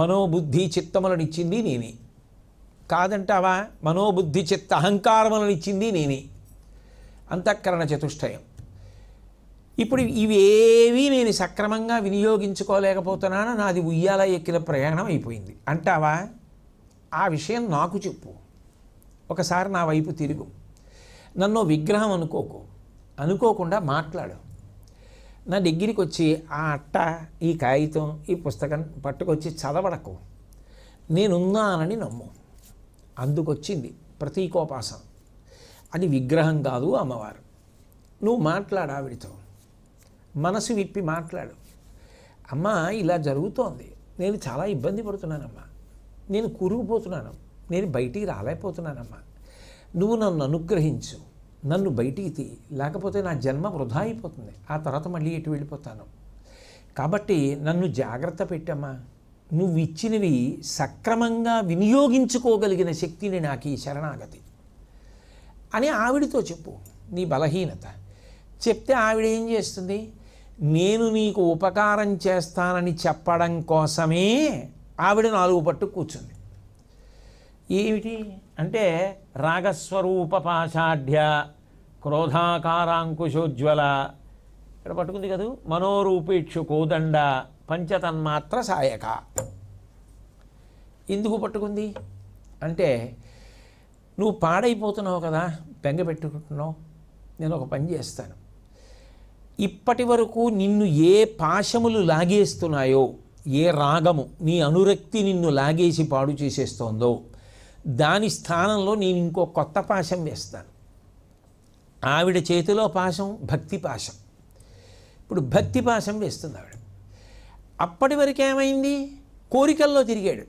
మనోబుద్ధి చిత్తములను ఇచ్చింది నేనే కాదంటావా మనోబుద్ధి చిత్త అహంకారములను ఇచ్చింది నేనే అంతఃకరణ చతుష్టయం ఇప్పుడు ఇవేవి నేను సక్రమంగా వినియోగించుకోలేకపోతున్నాను నాది ఉయ్యాల ఎక్కిన ప్రయాణం అయిపోయింది అంటావా ఆ విషయం నాకు చెప్పు ఒకసారి నా వైపు తిరుగు నన్ను విగ్రహం అనుకోకు అనుకోకుండా మాట్లాడు నా దగ్గరికి వచ్చి ఆ అట్ట ఈ కాగితం ఈ పుస్తకం పట్టుకొచ్చి చదవడకు నేనున్నానని నమ్ము అందుకొచ్చింది ప్రతీకోపాసన అది విగ్రహం కాదు అమ్మవారు నువ్వు మాట్లాడు ఆవిడతో మనసు విప్పి మాట్లాడు అమ్మ ఇలా జరుగుతోంది నేను చాలా ఇబ్బంది పడుతున్నానమ్మా నేను కూరుకుపోతున్నాను నేను బయటికి రాలేకపోతున్నానమ్మా నువ్వు నన్ను అనుగ్రహించు నన్ను బయటికి తీ లేకపోతే నా జన్మ వృధా అయిపోతుంది ఆ తర్వాత మళ్ళీ ఎటు వెళ్ళిపోతాను కాబట్టి నన్ను జాగ్రత్త పెట్టమ్మా నువ్వు ఇచ్చినవి సక్రమంగా వినియోగించుకోగలిగిన శక్తిని నాకు ఈ శరణాగతి అని ఆవిడితో చెప్పు నీ బలహీనత చెప్తే ఆవిడ ఏం చేస్తుంది నేను నీకు ఉపకారం చేస్తానని చెప్పడం కోసమే ఆవిడ నాలుగు పట్టు కూర్చుంది ఏమిటి అంటే రాగస్వరూప పాశాఢ్య క్రోధాకారాంకుశోజ్వల ఇక్కడ పట్టుకుంది కదా మనోరూపేక్షు కోదండ పంచతన్మాత్ర సాయక ఎందుకు పట్టుకుంది అంటే నువ్వు పాడైపోతున్నావు కదా బెంగ పెట్టుకుంటున్నావు నేను ఒక పని చేస్తాను ఇప్పటి వరకు నిన్ను ఏ పాశములు లాగేస్తున్నాయో ఏ రాగము నీ అనురక్తి నిన్ను లాగేసి పాడు చేసేస్తోందో దాని స్థానంలో నేను ఇంకో కొత్త పాశం వేస్తాను ఆవిడ చేతిలో పాశం భక్తి పాశం ఇప్పుడు భక్తి పాశం వేస్తుంది ఆవిడ అప్పటి వరకు ఏమైంది కోరికల్లో తిరిగాడు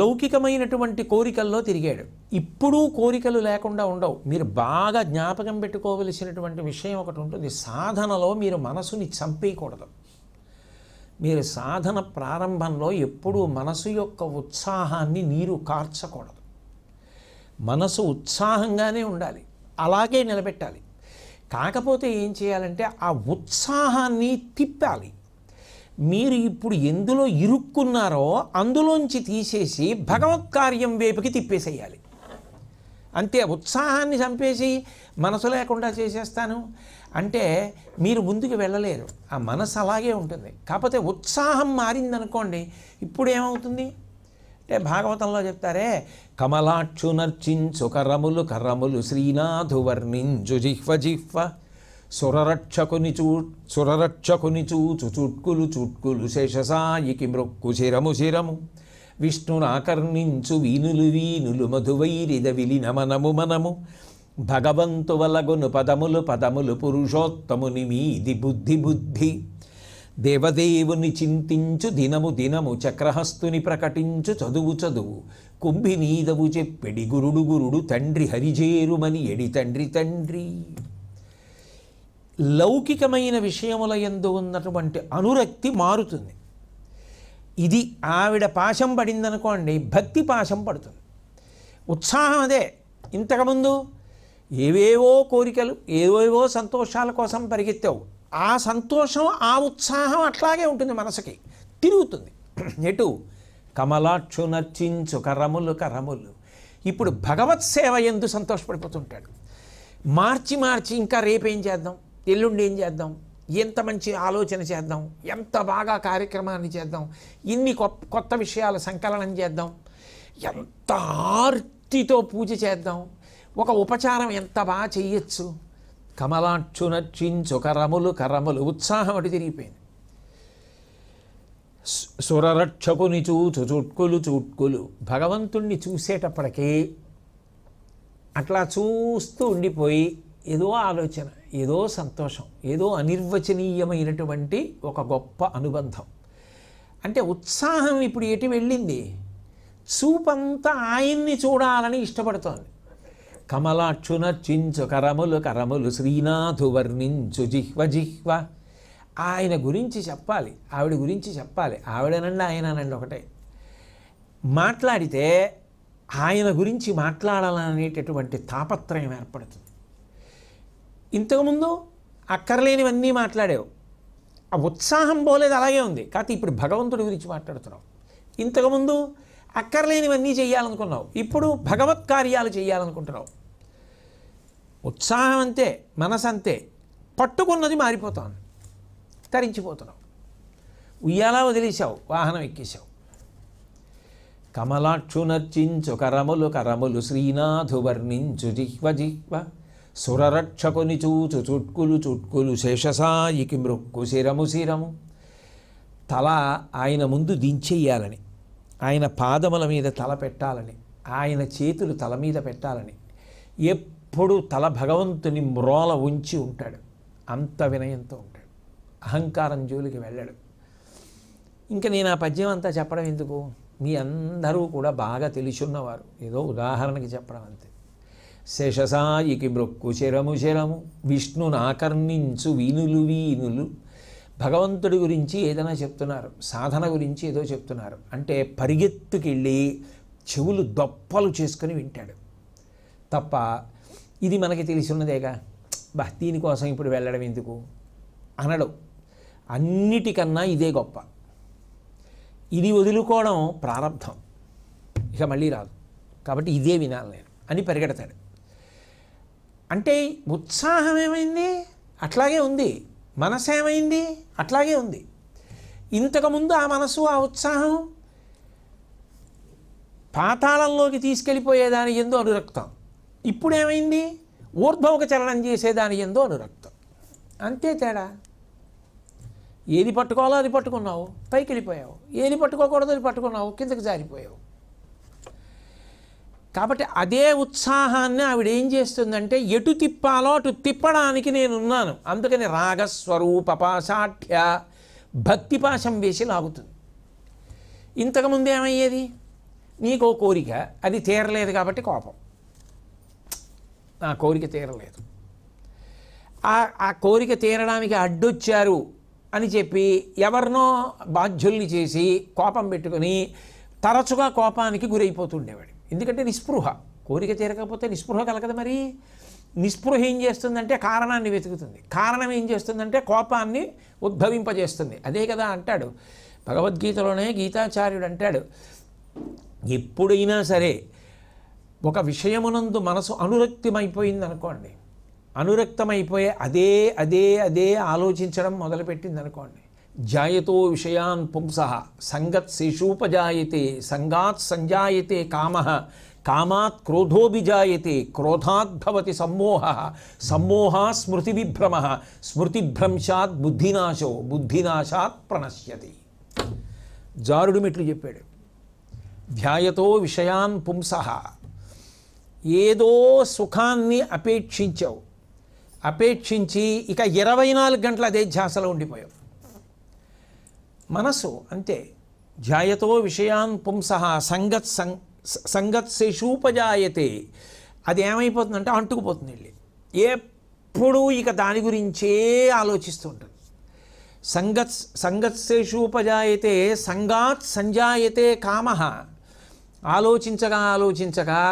లౌకికమైనటువంటి కోరికల్లో తిరిగాడు ఇప్పుడు కోరికలు లేకుండా ఉండవు మీరు బాగా జ్ఞాపకం పెట్టుకోవలసినటువంటి విషయం ఒకటి ఉంటుంది సాధనలో మీరు మనసుని చంపేయకూడదు మీరు సాధన ప్రారంభంలో ఎప్పుడూ మనసు యొక్క ఉత్సాహాన్ని నీరు కార్చకూడదు మనసు ఉత్సాహంగానే ఉండాలి అలాగే నిలబెట్టాలి కాకపోతే ఏం చేయాలంటే ఆ ఉత్సాహాన్ని తిప్పాలి మీరు ఇప్పుడు ఎందులో ఇరుక్కున్నారో అందులోంచి తీసేసి భగవత్ కార్యం వైపుకి తిప్పేసేయాలి అంతే ఉత్సాహాన్ని చంపేసి మనసు లేకుండా చేసేస్తాను అంటే మీరు ముందుకు వెళ్ళలేరు ఆ మనసు అలాగే ఉంటుంది కాకపోతే ఉత్సాహం మారిందనుకోండి ఇప్పుడు ఏమవుతుంది అంటే భాగవతంలో చెప్తారే నర్చించు కరములు కరములు శ్రీనాథు వర్ణించు జిహ్వ జిహ్వ సురరక్షకుని చూ సురరక్షకుని చూచు చుట్కులు చుట్కులు శేషసాయికి మృక్కు శిరము శిరము విష్ణునాకర్ణించు వీనులు వీనులు మధువైరిద విలిన మనము మనము భగవంతు వలగును పదములు పదములు పురుషోత్తముని మీది బుద్ధి బుద్ధి దేవదేవుని చింతించు దినము దినము చక్రహస్తుని ప్రకటించు చదువు చదువు కుంభినీదవు చెప్పెడి గురుడు గురుడు తండ్రి హరిజేరుమని ఎడి తండ్రి తండ్రి లౌకికమైన విషయముల ఎందు ఉన్నటువంటి అనురక్తి మారుతుంది ఇది ఆవిడ పాశం పడిందనుకోండి భక్తి పాశం పడుతుంది ఉత్సాహం అదే ఇంతకుముందు ఏవేవో కోరికలు ఏవేవో సంతోషాల కోసం పరిగెత్తావు ఆ సంతోషం ఆ ఉత్సాహం అట్లాగే ఉంటుంది మనసుకి తిరుగుతుంది ఎటు కమలాక్షు నర్చించు కరములు కరములు ఇప్పుడు భగవత్ సేవ ఎందు సంతోషపడిపోతుంటాడు మార్చి మార్చి ఇంకా రేపేం చేద్దాం ఎల్లుండి ఏం చేద్దాం ఎంత మంచి ఆలోచన చేద్దాం ఎంత బాగా కార్యక్రమాన్ని చేద్దాం ఇన్ని కొత్త విషయాల సంకలనం చేద్దాం ఎంత ఆర్తితో పూజ చేద్దాం ఒక ఉపచారం ఎంత బాగా చెయ్యొచ్చు నచ్చించు కరములు కరములు ఉత్సాహం అటు తిరిగిపోయింది సురరక్షకుని చూచు చుట్కులు చుట్కులు భగవంతుణ్ణి చూసేటప్పటికీ అట్లా చూస్తూ ఉండిపోయి ఏదో ఆలోచన ఏదో సంతోషం ఏదో అనిర్వచనీయమైనటువంటి ఒక గొప్ప అనుబంధం అంటే ఉత్సాహం ఇప్పుడు ఎటు వెళ్ళింది చూపంతా ఆయన్ని చూడాలని ఇష్టపడుతోంది కమలాక్షున చించు కరములు కరములు శ్రీనాథు వర్ణించు జిహ్వ జిహ్వ ఆయన గురించి చెప్పాలి ఆవిడ గురించి చెప్పాలి ఆవిడనండి ఆయననండి ఒకటే మాట్లాడితే ఆయన గురించి మాట్లాడాలనేటటువంటి తాపత్రయం ఏర్పడుతుంది ఇంతకుముందు అక్కర్లేనివన్నీ మాట్లాడావు ఆ ఉత్సాహం పోలేదు అలాగే ఉంది కాకపోతే ఇప్పుడు భగవంతుడి గురించి మాట్లాడుతున్నావు ఇంతకుముందు అక్కర్లేనివన్నీ చేయాలనుకున్నావు ఇప్పుడు భగవత్ కార్యాలు చేయాలనుకుంటున్నావు ఉత్సాహం అంతే మనసు అంతే పట్టుకున్నది మారిపోతాను తరించిపోతున్నావు ఉయ్యాలా వదిలేసావు వాహనం ఎక్కేశావు కమలాక్షునర్చించు కరములు కరములు శ్రీనాథు వర్ణించు జిహ్వ జిహ్వ సురరక్షకుని చూచు చుట్కులు చుట్కులు శేషసాయికి మృక్కు శిరము శిరము తల ఆయన ముందు దించేయాలని ఆయన పాదముల మీద తల పెట్టాలని ఆయన చేతులు తల మీద పెట్టాలని ఎప్పుడు తల భగవంతుని మ్రోల ఉంచి ఉంటాడు అంత వినయంతో ఉంటాడు అహంకారం జోలికి వెళ్ళాడు ఇంకా నేను ఆ పద్యం అంతా చెప్పడం ఎందుకు మీ అందరూ కూడా బాగా తెలుసున్నవారు ఏదో ఉదాహరణకి చెప్పడం అంతే శశసాయికి బ్రొక్కు శరము శరము విష్ణుని ఆకర్ణించు వీనులు వీనులు భగవంతుడి గురించి ఏదైనా చెప్తున్నారు సాధన గురించి ఏదో చెప్తున్నారు అంటే పరిగెత్తుకెళ్ళి చెవులు దొప్పలు చేసుకుని వింటాడు తప్ప ఇది మనకి ఉన్నదేగా బా దీనికోసం ఇప్పుడు వెళ్ళడం ఎందుకు అనడు అన్నిటికన్నా ఇదే గొప్ప ఇది వదులుకోవడం ప్రారంభం ఇక మళ్ళీ రాదు కాబట్టి ఇదే వినాలి నేను అని పరిగెడతాడు అంటే ఉత్సాహం ఏమైంది అట్లాగే ఉంది మనసు ఏమైంది అట్లాగే ఉంది ఇంతకుముందు ఆ మనసు ఆ ఉత్సాహం పాతాళంలోకి తీసుకెళ్ళిపోయేదాని ఎందు అనురక్తం ఇప్పుడేమైంది ఊర్ధ్వముఖ చలనం చేసేదాని ఎందు అనురక్తం అంతే తేడా ఏది పట్టుకోవాలో అది పట్టుకున్నావు పైకి వెళ్ళిపోయావు ఏది పట్టుకోకూడదు అది పట్టుకున్నావు కిందకి జారిపోయావు కాబట్టి అదే ఉత్సాహాన్ని ఆవిడ ఏం చేస్తుందంటే ఎటు తిప్పాలో అటు తిప్పడానికి నేనున్నాను అందుకని రాగస్వరూప పాశాఠ్య భక్తి పాశం వేసి లాగుతుంది ఇంతకుముందు ఏమయ్యేది నీకు కోరిక అది తీరలేదు కాబట్టి కోపం నా కోరిక తీరలేదు ఆ కోరిక తీరడానికి అడ్డొచ్చారు అని చెప్పి ఎవరినో బాధ్యుల్ని చేసి కోపం పెట్టుకుని తరచుగా కోపానికి గురైపోతుండేవాడు ఎందుకంటే నిస్పృహ కోరిక తీరకపోతే నిస్పృహ కలగదు మరి నిస్పృహ ఏం చేస్తుందంటే కారణాన్ని వెతుకుతుంది కారణం ఏం చేస్తుందంటే కోపాన్ని ఉద్భవింపజేస్తుంది అదే కదా అంటాడు భగవద్గీతలోనే గీతాచార్యుడు అంటాడు ఎప్పుడైనా సరే ఒక విషయమునందు మనసు అనురక్తమైపోయింది అనుకోండి అనురక్తమైపోయే అదే అదే అదే ఆలోచించడం మొదలుపెట్టింది అనుకోండి जायतो विषयान् पुंसः सङ्गत्सेषूपजायते सङ्गात् सञ्जायते कामः क्रोधो भी जायते सम्मोह सम्मोहा स्मृति विभ्रम स्मृतिभ्रंशा बुद्धिनाशो बुद्धिनाशा प्रणश्यति जारड़ మెట్లు చెప్పాడు विषयान पुंस एदो सुखा సుఖాన్ని अपेक्षी इक ఇక नाग गंटल अदे झासला उ మనసు అంతే జాయతో విషయాన్ పుంస సంగత్ సం శిశూపజాయతే అది ఏమైపోతుందంటే అంటుకుపోతుంది వెళ్ళి ఎప్పుడు ఇక దాని గురించే ఆలోచిస్తూ ఉంటుంది సంగత్ సంగత్ శిశూపజాయతే సంగాత్ సంజాయతే కామ ఆలోచించగా ఆలోచించగా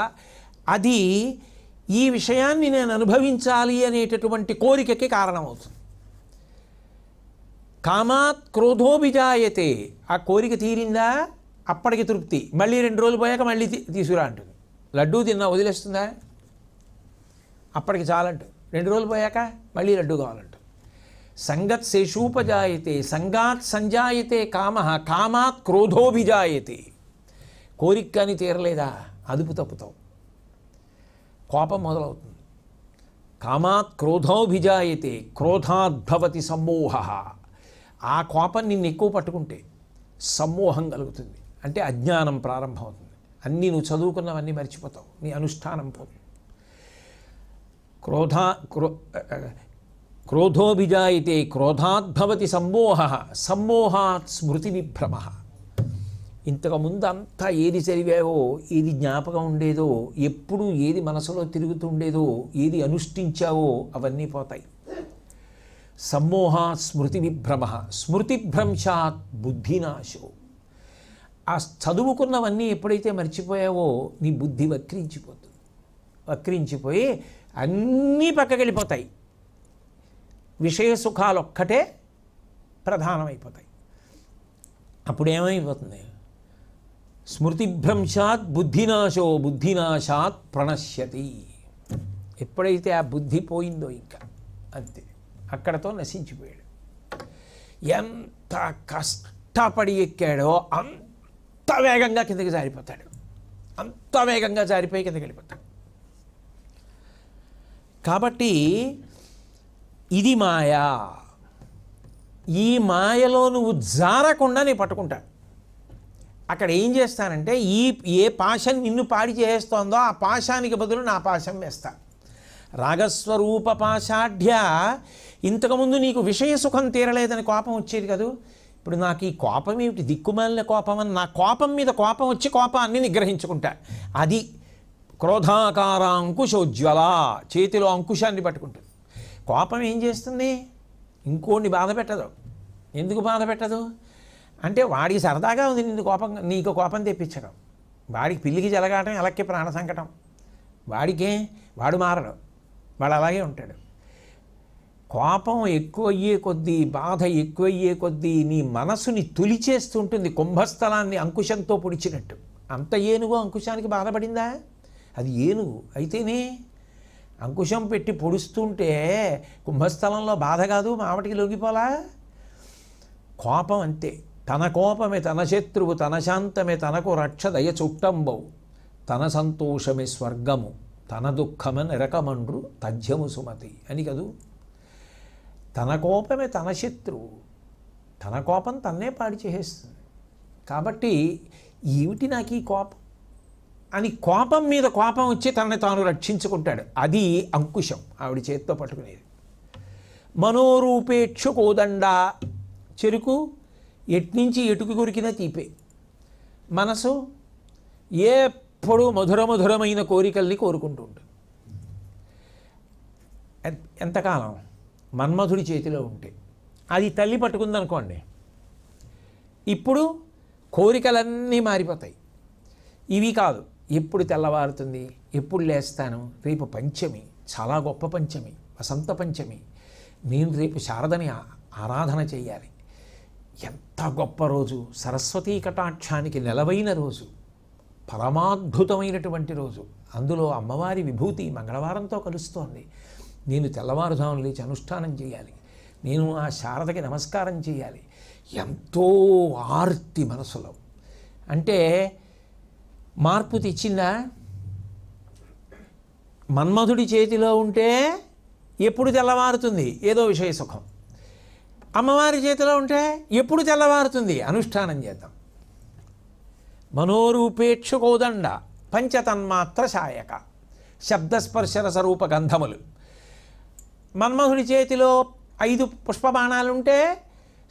అది ఈ విషయాన్ని నేను అనుభవించాలి అనేటటువంటి కోరికకి కారణమవుతుంది కామాత్ క్రోధోభిజాయతే ఆ కోరిక తీరిందా అప్పటికి తృప్తి మళ్ళీ రెండు రోజులు పోయాక మళ్ళీ తీసుకురా అంటుంది లడ్డూ తిన్నా వదిలేస్తుందా అప్పటికి చాలంటుంది రెండు రోజులు పోయాక మళ్ళీ లడ్డూ కావాలంటుంది సంగత్ శేషూపజాయతే సంగాత్ సంజాయతే కామ కామాత్ క్రోధోభిజాయతే కోరిక కానీ తీరలేదా అదుపు తప్పుతావు కోపం మొదలవుతుంది కామాత్ క్రోధోభిజాయతే క్రోధాద్భవతి సమ్మోహ ఆ కోపం నిన్ను ఎక్కువ పట్టుకుంటే సమ్మోహం కలుగుతుంది అంటే అజ్ఞానం ప్రారంభమవుతుంది అన్నీ నువ్వు చదువుకున్నవన్నీ మర్చిపోతావు నీ అనుష్ఠానం పోతుంది క్రోధా క్రో క్రోధోభిజాయితే క్రోధాద్భవతి సమ్మోహ సమ్మోహాత్ స్మృతి విభ్రమ ఇంతకుముందు అంతా ఏది చదివావో ఏది జ్ఞాపకం ఉండేదో ఎప్పుడు ఏది మనసులో తిరుగుతుండేదో ఏది అనుష్ఠించావో అవన్నీ పోతాయి సమ్మోహ స్మృతి విభ్రమ స్మృతిభ్రంశాత్ బుద్ధినాశో ఆ చదువుకున్నవన్నీ ఎప్పుడైతే మర్చిపోయావో నీ బుద్ధి వక్రించిపోతుంది వక్రించిపోయి అన్నీ పక్కకెళ్ళిపోతాయి విషయ సుఖాలు ఒక్కటే ప్రధానమైపోతాయి అప్పుడు ఏమైపోతుంది స్మృతిభ్రంశాత్ బుద్ధినాశో బుద్ధినాశాత్ ప్రణశ్యతి ఎప్పుడైతే ఆ బుద్ధి పోయిందో ఇంకా అంతే అక్కడతో నశించిపోయాడు ఎంత కష్టపడి ఎక్కాడో అంత వేగంగా కిందకి జారిపోతాడు అంత వేగంగా జారిపోయి కిందకి వెళ్ళిపోతాడు కాబట్టి ఇది మాయా ఈ మాయలో నువ్వు జారకుండా నేను పట్టుకుంటా అక్కడ ఏం చేస్తానంటే ఈ ఏ పాశం నిన్ను పాడి చేస్తోందో ఆ పాశానికి బదులు నా పాశం వేస్తా రాగస్వరూప పాషాఢ్య ఇంతకుముందు నీకు విషయ సుఖం తీరలేదని కోపం వచ్చేది కదూ ఇప్పుడు నాకు ఈ కోపం ఏమిటి దిక్కుమాలిన కోపం అని నా కోపం మీద కోపం వచ్చి కోపాన్ని నిగ్రహించుకుంటా అది క్రోధాకార అంకుశోజ్వల చేతిలో అంకుశాన్ని పట్టుకుంటుంది కోపం ఏం చేస్తుంది ఇంకోటి బాధ పెట్టదు ఎందుకు బాధ పెట్టదు అంటే వాడికి సరదాగా ఉంది నిన్ను కోపం నీకు కోపం తెప్పించడం వాడికి పిల్లికి జలగాటం ఎలక్కి ప్రాణ సంకటం వాడికే వాడు మారడు వాడు అలాగే ఉంటాడు కోపం ఎక్కువయ్యే కొద్దీ బాధ ఎక్కువయ్యే కొద్దీ నీ మనసుని తులిచేస్తుంటుంది కుంభస్థలాన్ని అంకుశంతో పొడిచినట్టు అంత ఏనుగు అంకుశానికి బాధపడిందా అది ఏనుగు అయితేనే అంకుశం పెట్టి పొడుస్తుంటే కుంభస్థలంలో బాధ కాదు మావటికి లొంగిపోలా కోపం అంతే తన కోపమే తన శత్రువు తన శాంతమే తనకు రక్ష దయ చుట్టంబవు తన సంతోషమే స్వర్గము తన దుఃఖమ నిరకమండ్రు తథ్యము సుమతి అని కదూ తన కోపమే తన శత్రువు తన కోపం తన్నే పాడి చేసేస్తుంది కాబట్టి ఏమిటి నాకు ఈ కోపం అని కోపం మీద కోపం వచ్చి తనని తాను రక్షించుకుంటాడు అది అంకుశం ఆవిడ చేతితో పట్టుకునేది మనోరూపేక్షు కోదండ చెరుకు ఎట్నుంచి ఎటుకు కొరికినా తీపే మనసు ఎప్పుడు మధుర మధురమైన కోరికల్ని కోరుకుంటూ ఉంటుంది ఎంతకాలం మన్మధుడి చేతిలో ఉంటే అది తల్లి పట్టుకుందనుకోండి ఇప్పుడు కోరికలన్నీ మారిపోతాయి ఇవి కాదు ఎప్పుడు తెల్లవారుతుంది ఎప్పుడు లేస్తాను రేపు పంచమి చాలా గొప్ప పంచమి వసంత పంచమి నేను రేపు శారదని ఆరాధన చేయాలి ఎంత గొప్ప రోజు సరస్వతీ కటాక్షానికి నెలవైన రోజు పరమాద్భుతమైనటువంటి రోజు అందులో అమ్మవారి విభూతి మంగళవారంతో కలుస్తోంది నేను తెల్లవారుజామున లేచి అనుష్ఠానం చేయాలి నేను ఆ శారదకి నమస్కారం చేయాలి ఎంతో ఆర్తి మనసులో అంటే మార్పు తెచ్చిందా మన్మధుడి చేతిలో ఉంటే ఎప్పుడు తెల్లవారుతుంది ఏదో విషయ సుఖం అమ్మవారి చేతిలో ఉంటే ఎప్పుడు తెల్లవారుతుంది అనుష్ఠానం చేద్దాం మనోరూపేక్షకోదండ పంచతన్మాత్ర సాయక స్వరూప గంధములు మన్మధుడి చేతిలో ఐదు పుష్పబాణాలుంటే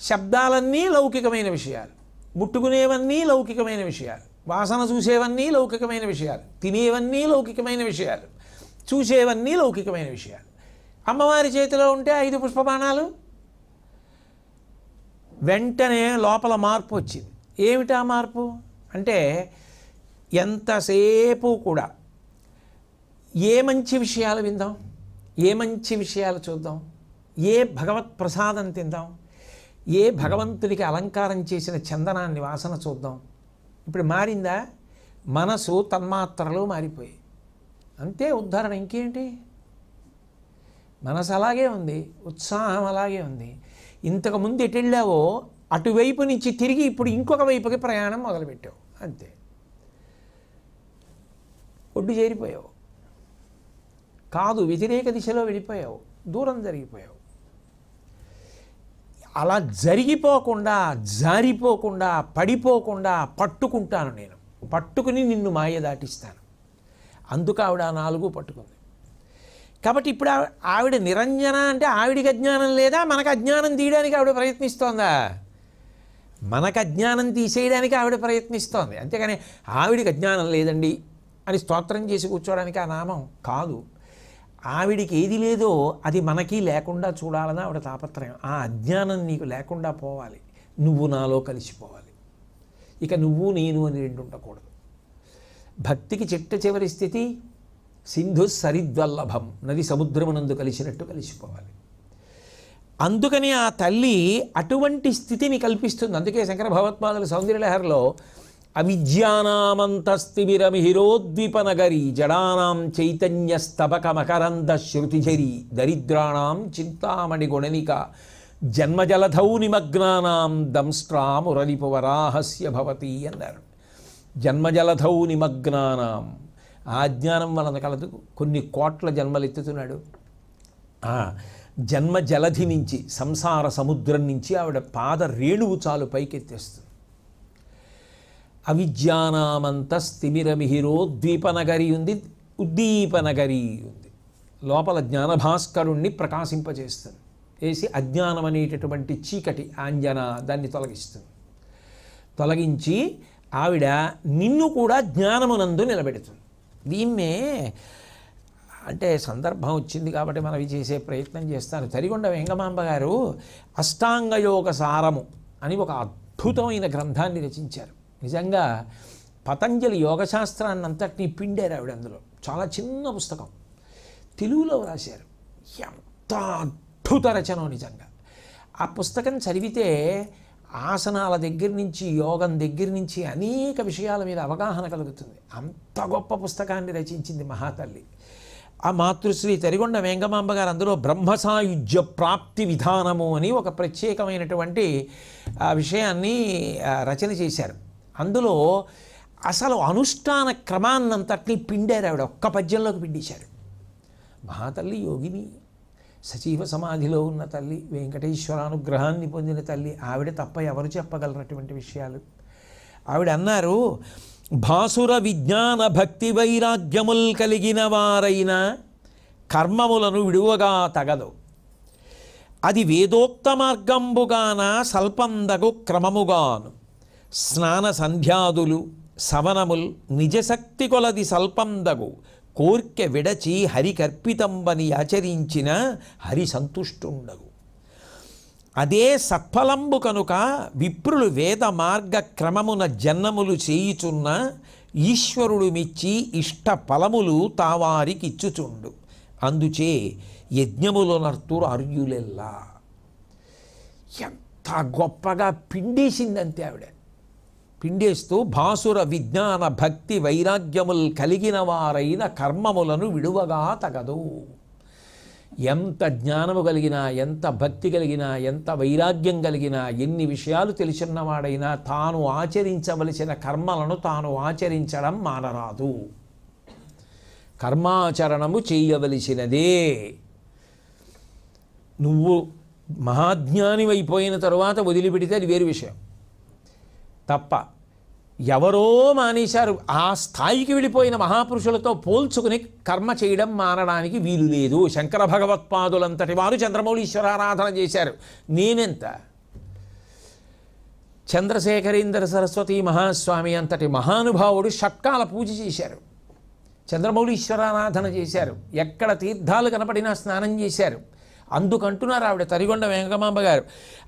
శబ్దాలన్నీ లౌకికమైన విషయాలు ముట్టుకునేవన్నీ లౌకికమైన విషయాలు వాసన చూసేవన్నీ లౌకికమైన విషయాలు తినేవన్నీ లౌకికమైన విషయాలు చూసేవన్నీ లౌకికమైన విషయాలు అమ్మవారి చేతిలో ఉంటే ఐదు పుష్పబాణాలు వెంటనే లోపల మార్పు వచ్చింది ఏమిటా మార్పు అంటే ఎంతసేపు కూడా ఏ మంచి విషయాలు విందాం ఏ మంచి విషయాలు చూద్దాం ఏ భగవత్ ప్రసాదం తిందాం ఏ భగవంతుడికి అలంకారం చేసిన చందనాన్ని వాసన చూద్దాం ఇప్పుడు మారిందా మనసు తన్మాత్రలు మారిపోయి అంతే ఉద్ధరణ ఇంకేంటి మనసు అలాగే ఉంది ఉత్సాహం అలాగే ఉంది ఇంతకుముందు ఎటు వెళ్ళావో అటువైపు నుంచి తిరిగి ఇప్పుడు ఇంకొక వైపుకి ప్రయాణం మొదలుపెట్టావు అంతే ఒడ్డు చేరిపోయావు కాదు వ్యతిరేక దిశలో వెళ్ళిపోయావు దూరం జరిగిపోయావు అలా జరిగిపోకుండా జారిపోకుండా పడిపోకుండా పట్టుకుంటాను నేను పట్టుకుని నిన్ను మాయ దాటిస్తాను అందుకు ఆవిడ ఆ నాలుగు పట్టుకుంది కాబట్టి ఇప్పుడు ఆవిడ నిరంజన అంటే ఆవిడికి అజ్ఞానం లేదా మనకు అజ్ఞానం తీయడానికి ఆవిడ ప్రయత్నిస్తోందా మనకు అజ్ఞానం తీసేయడానికి ఆవిడ ప్రయత్నిస్తోంది అంతేగాని ఆవిడికి అజ్ఞానం లేదండి అని స్తోత్రం చేసి కూర్చోవడానికి ఆ నామం కాదు ఆవిడికి ఏది లేదో అది మనకి లేకుండా చూడాలని ఆవిడ తాపత్రయం ఆ అజ్ఞానం నీకు లేకుండా పోవాలి నువ్వు నాలో కలిసిపోవాలి ఇక నువ్వు నేను అని రెండు ఉండకూడదు భక్తికి చిట్ట చివరి స్థితి సింధు సరిద్వల్లభం నది సముద్రమునందు కలిసినట్టు కలిసిపోవాలి అందుకని ఆ తల్లి అటువంటి స్థితిని కల్పిస్తుంది అందుకే శంకర భగవత్పాదుల సౌందర్యలహరిలో అవిద్యానామంతస్థిబిరమిహిరోద్విపనగరీ జడానాం చైతన్యస్తబక మకరంద శృతిఝరీ దరిద్రాణం చింతామణి గుణనిక జన్మజలధౌ నిమగ్నానాం దంస్ట్రా వరాహస్య భవతి అన్నారు జన్మజలధౌ నిమగ్నానాం ఆ జ్ఞానం వలన కలదు కొన్ని కోట్ల జన్మలెత్తుతున్నాడు జన్మ జలధి నుంచి సంసార సముద్రం నుంచి ఆవిడ పాద రేణువు చాలు పైకెత్తేస్తుంది అవిద్యానామంత స్థిమిరమిహిరో ద్వీపనగరి ఉంది ఉద్దీపనగరి ఉంది లోపల జ్ఞానభాస్కరుణ్ణి ప్రకాశింపజేస్తుంది వేసి అజ్ఞానం అనేటటువంటి చీకటి ఆంజన దాన్ని తొలగిస్తుంది తొలగించి ఆవిడ నిన్ను కూడా జ్ఞానమునందు నిలబెడుతుంది దీన్నే అంటే సందర్భం వచ్చింది కాబట్టి మనం చేసే ప్రయత్నం చేస్తాను తరిగొండ వెంగమాంబ గారు అష్టాంగయోగ సారము అని ఒక అద్భుతమైన గ్రంథాన్ని రచించారు నిజంగా పతంజలి యోగశాస్త్రాన్ని అంతటినీ పిండారు ఆవిడ అందులో చాలా చిన్న పుస్తకం తెలుగులో రాశారు ఎంత అద్భుత రచన నిజంగా ఆ పుస్తకం చదివితే ఆసనాల దగ్గర నుంచి యోగం దగ్గర నుంచి అనేక విషయాల మీద అవగాహన కలుగుతుంది అంత గొప్ప పుస్తకాన్ని రచించింది మహాతల్లి ఆ మాతృశ్రీ తరిగొండ వెంగమాంబ గారు అందులో బ్రహ్మసాయుజ్య ప్రాప్తి విధానము అని ఒక ప్రత్యేకమైనటువంటి విషయాన్ని రచన చేశారు అందులో అసలు అనుష్ఠాన క్రమాన్నంతటినీ పిండారు ఆవిడ ఒక్క పద్యంలోకి పిండేశారు మహాతల్లి యోగిని సజీవ సమాధిలో ఉన్న తల్లి వెంకటేశ్వర అనుగ్రహాన్ని పొందిన తల్లి ఆవిడ తప్ప ఎవరు చెప్పగలనటువంటి విషయాలు ఆవిడ అన్నారు భాసుర విజ్ఞాన భక్తి వైరాగ్యముల్ కలిగిన వారైన కర్మములను విడువగా తగదు అది వేదోక్త మార్గంబుగాన సల్పందగు క్రమముగాను స్నాన సంధ్యాదులు సవనముల్ నిజశక్తి కొలది సల్పందగు కోర్కె విడచి హరికర్పితంబని ఆచరించిన హరి సంతుష్టుండగు అదే సత్ఫలంబు కనుక విప్రులు వేద మార్గ క్రమమున జన్మములు చేయుచున్న ఈశ్వరుడు మిచ్చి ఇష్ట ఫలములు తావారికిచ్చుచుండు అందుచే యజ్ఞములు నర్తురు అర్యులెల్లా ఎంత గొప్పగా పిండేసిందంతే ఆవిడ పిండేస్తూ భాసుర విజ్ఞాన భక్తి వైరాగ్యములు కలిగిన వారైన కర్మములను విడువగా తగదు ఎంత జ్ఞానము కలిగినా ఎంత భక్తి కలిగినా ఎంత వైరాగ్యం కలిగినా ఎన్ని విషయాలు తెలిసినవాడైనా తాను ఆచరించవలసిన కర్మలను తాను ఆచరించడం మానరాదు కర్మాచరణము చేయవలసినదే నువ్వు మహాజ్ఞానివైపోయిన తరువాత వదిలిపెడితే అది వేరు విషయం తప్ప ఎవరో మానేశారు ఆ స్థాయికి వెళ్ళిపోయిన మహాపురుషులతో పోల్చుకుని కర్మ చేయడం మానడానికి వీలు లేదు శంకర భగవత్పాదులంతటి వారు చంద్రమౌళీశ్వర ఆరాధన చేశారు నేనెంత చంద్రశేఖరేంద్ర సరస్వతి మహాస్వామి అంతటి మహానుభావుడు షట్కాల పూజ చేశారు చంద్రమౌళీశ్వరారాధన చేశారు ఎక్కడ తీర్థాలు కనపడినా స్నానం చేశారు అందుకంటున్నారు ఆవిడ తరిగొండ వెంకమాంబ గారు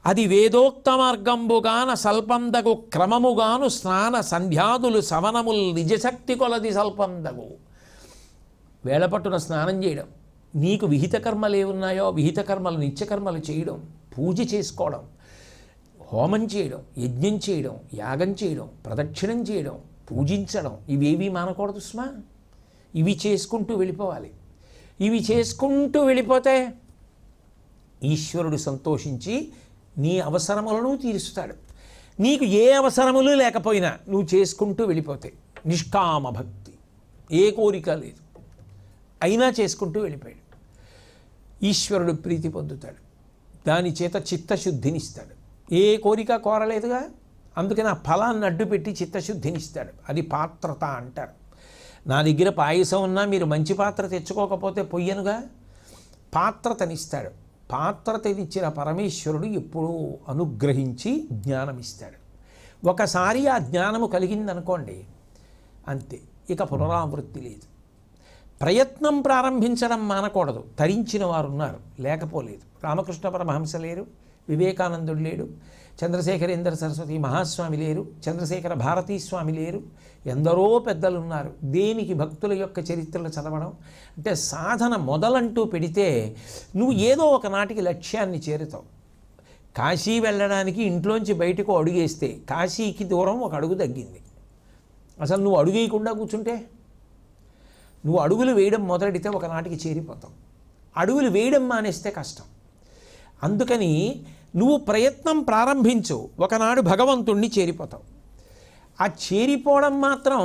అది వేదోక్త మార్గంబుగాన సల్పందగు క్రమముగాను స్నాన సంధ్యాదులు సవనములు నిజశక్తి కొలది సల్పందగు వేళపట్టున స్నానం చేయడం నీకు విహిత కర్మలు ఏమున్నాయో విహిత కర్మలు నిత్యకర్మలు చేయడం పూజ చేసుకోవడం హోమం చేయడం యజ్ఞం చేయడం యాగం చేయడం ప్రదక్షిణం చేయడం పూజించడం ఇవేవి మానకూడదు స్మా ఇవి చేసుకుంటూ వెళ్ళిపోవాలి ఇవి చేసుకుంటూ వెళ్ళిపోతే ఈశ్వరుడు సంతోషించి నీ అవసరములను తీరుస్తాడు నీకు ఏ అవసరములు లేకపోయినా నువ్వు చేసుకుంటూ వెళ్ళిపోతే నిష్కామ భక్తి ఏ కోరిక లేదు అయినా చేసుకుంటూ వెళ్ళిపోయాడు ఈశ్వరుడు ప్రీతి పొందుతాడు దాని చేత చిత్తశుద్ధినిస్తాడు ఏ కోరిక కోరలేదుగా అందుకని నా ఫలాన్ని అడ్డు పెట్టి చిత్తశుద్ధినిస్తాడు అది పాత్రత అంటారు నా దగ్గర పాయసం ఉన్నా మీరు మంచి పాత్ర తెచ్చుకోకపోతే పొయ్యనుగా పాత్రతనిస్తాడు పాత్ర తెచ్చిన పరమేశ్వరుడు ఎప్పుడూ అనుగ్రహించి జ్ఞానం ఇస్తాడు ఒకసారి ఆ జ్ఞానము కలిగిందనుకోండి అంతే ఇక పునరావృత్తి లేదు ప్రయత్నం ప్రారంభించడం మానకూడదు తరించిన వారు ఉన్నారు లేకపోలేదు రామకృష్ణ పరమహంస లేరు వివేకానందుడు లేడు చంద్రశేఖర ఇంద్ర సరస్వతి మహాస్వామి లేరు చంద్రశేఖర భారతీస్వామి లేరు ఎందరో పెద్దలు ఉన్నారు దేనికి భక్తుల యొక్క చరిత్రలు చదవడం అంటే సాధన మొదలంటూ పెడితే నువ్వు ఏదో ఒక నాటికి లక్ష్యాన్ని చేరుతావు కాశీ వెళ్ళడానికి ఇంట్లోంచి బయటకు అడుగేస్తే కాశీకి దూరం ఒక అడుగు తగ్గింది అసలు నువ్వు అడుగేయకుండా కూర్చుంటే నువ్వు అడుగులు వేయడం మొదలెడితే ఒకనాటికి చేరిపోతావు అడుగులు వేయడం మానేస్తే కష్టం అందుకని నువ్వు ప్రయత్నం ప్రారంభించు ఒకనాడు భగవంతుణ్ణి చేరిపోతావు ఆ చేరిపోవడం మాత్రం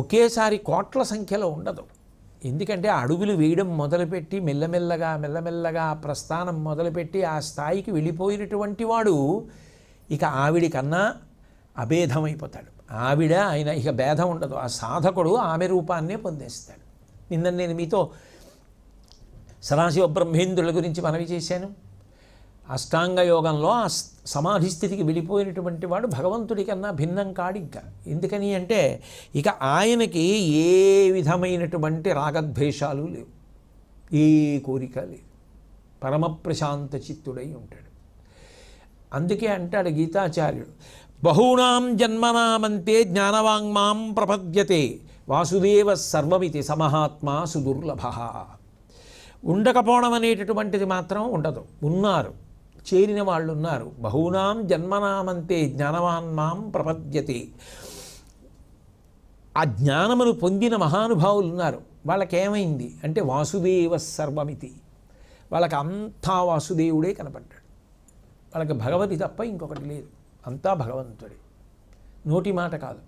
ఒకేసారి కోట్ల సంఖ్యలో ఉండదు ఎందుకంటే అడుగులు వేయడం మొదలుపెట్టి మెల్లమెల్లగా మెల్లమెల్లగా ప్రస్థానం మొదలుపెట్టి ఆ స్థాయికి వెళ్ళిపోయినటువంటి వాడు ఇక ఆవిడికన్నా కన్నా అభేదమైపోతాడు ఆవిడ ఆయన ఇక భేదం ఉండదు ఆ సాధకుడు ఆమె రూపాన్నే పొందేస్తాడు నిన్న నేను మీతో సదాశివ బ్రహ్మేంద్రుల గురించి మనవి చేశాను అష్టాంగ యోగంలో ఆ సమాధి స్థితికి వెళ్ళిపోయినటువంటి వాడు భగవంతుడి కన్నా భిన్నం కాడు ఇంకా ఎందుకని అంటే ఇక ఆయనకి ఏ విధమైనటువంటి రాగద్వేషాలు లేవు ఏ కోరిక లేదు పరమప్రశాంత చిత్తుడై ఉంటాడు అందుకే అంటాడు గీతాచార్యుడు బహూణాం జన్మనామంతే జ్ఞానవాంగ్మాం ప్రపద్యతే వాసుదేవ సర్వమితి సమహాత్మా సుదుర్లభ ఉండకపోవడం అనేటటువంటిది మాత్రం ఉండదు ఉన్నారు చేరిన వాళ్ళు ఉన్నారు బహునాం జన్మనామంతే జ్ఞానవాన్మాం ప్రపద్యతే ఆ జ్ఞానమును పొందిన మహానుభావులు ఉన్నారు వాళ్ళకేమైంది అంటే వాసుదేవ సర్వమితి వాళ్ళకి అంతా వాసుదేవుడే కనపడ్డాడు వాళ్ళకి భగవతి తప్ప ఇంకొకటి లేదు అంతా భగవంతుడే నోటి మాట కాదు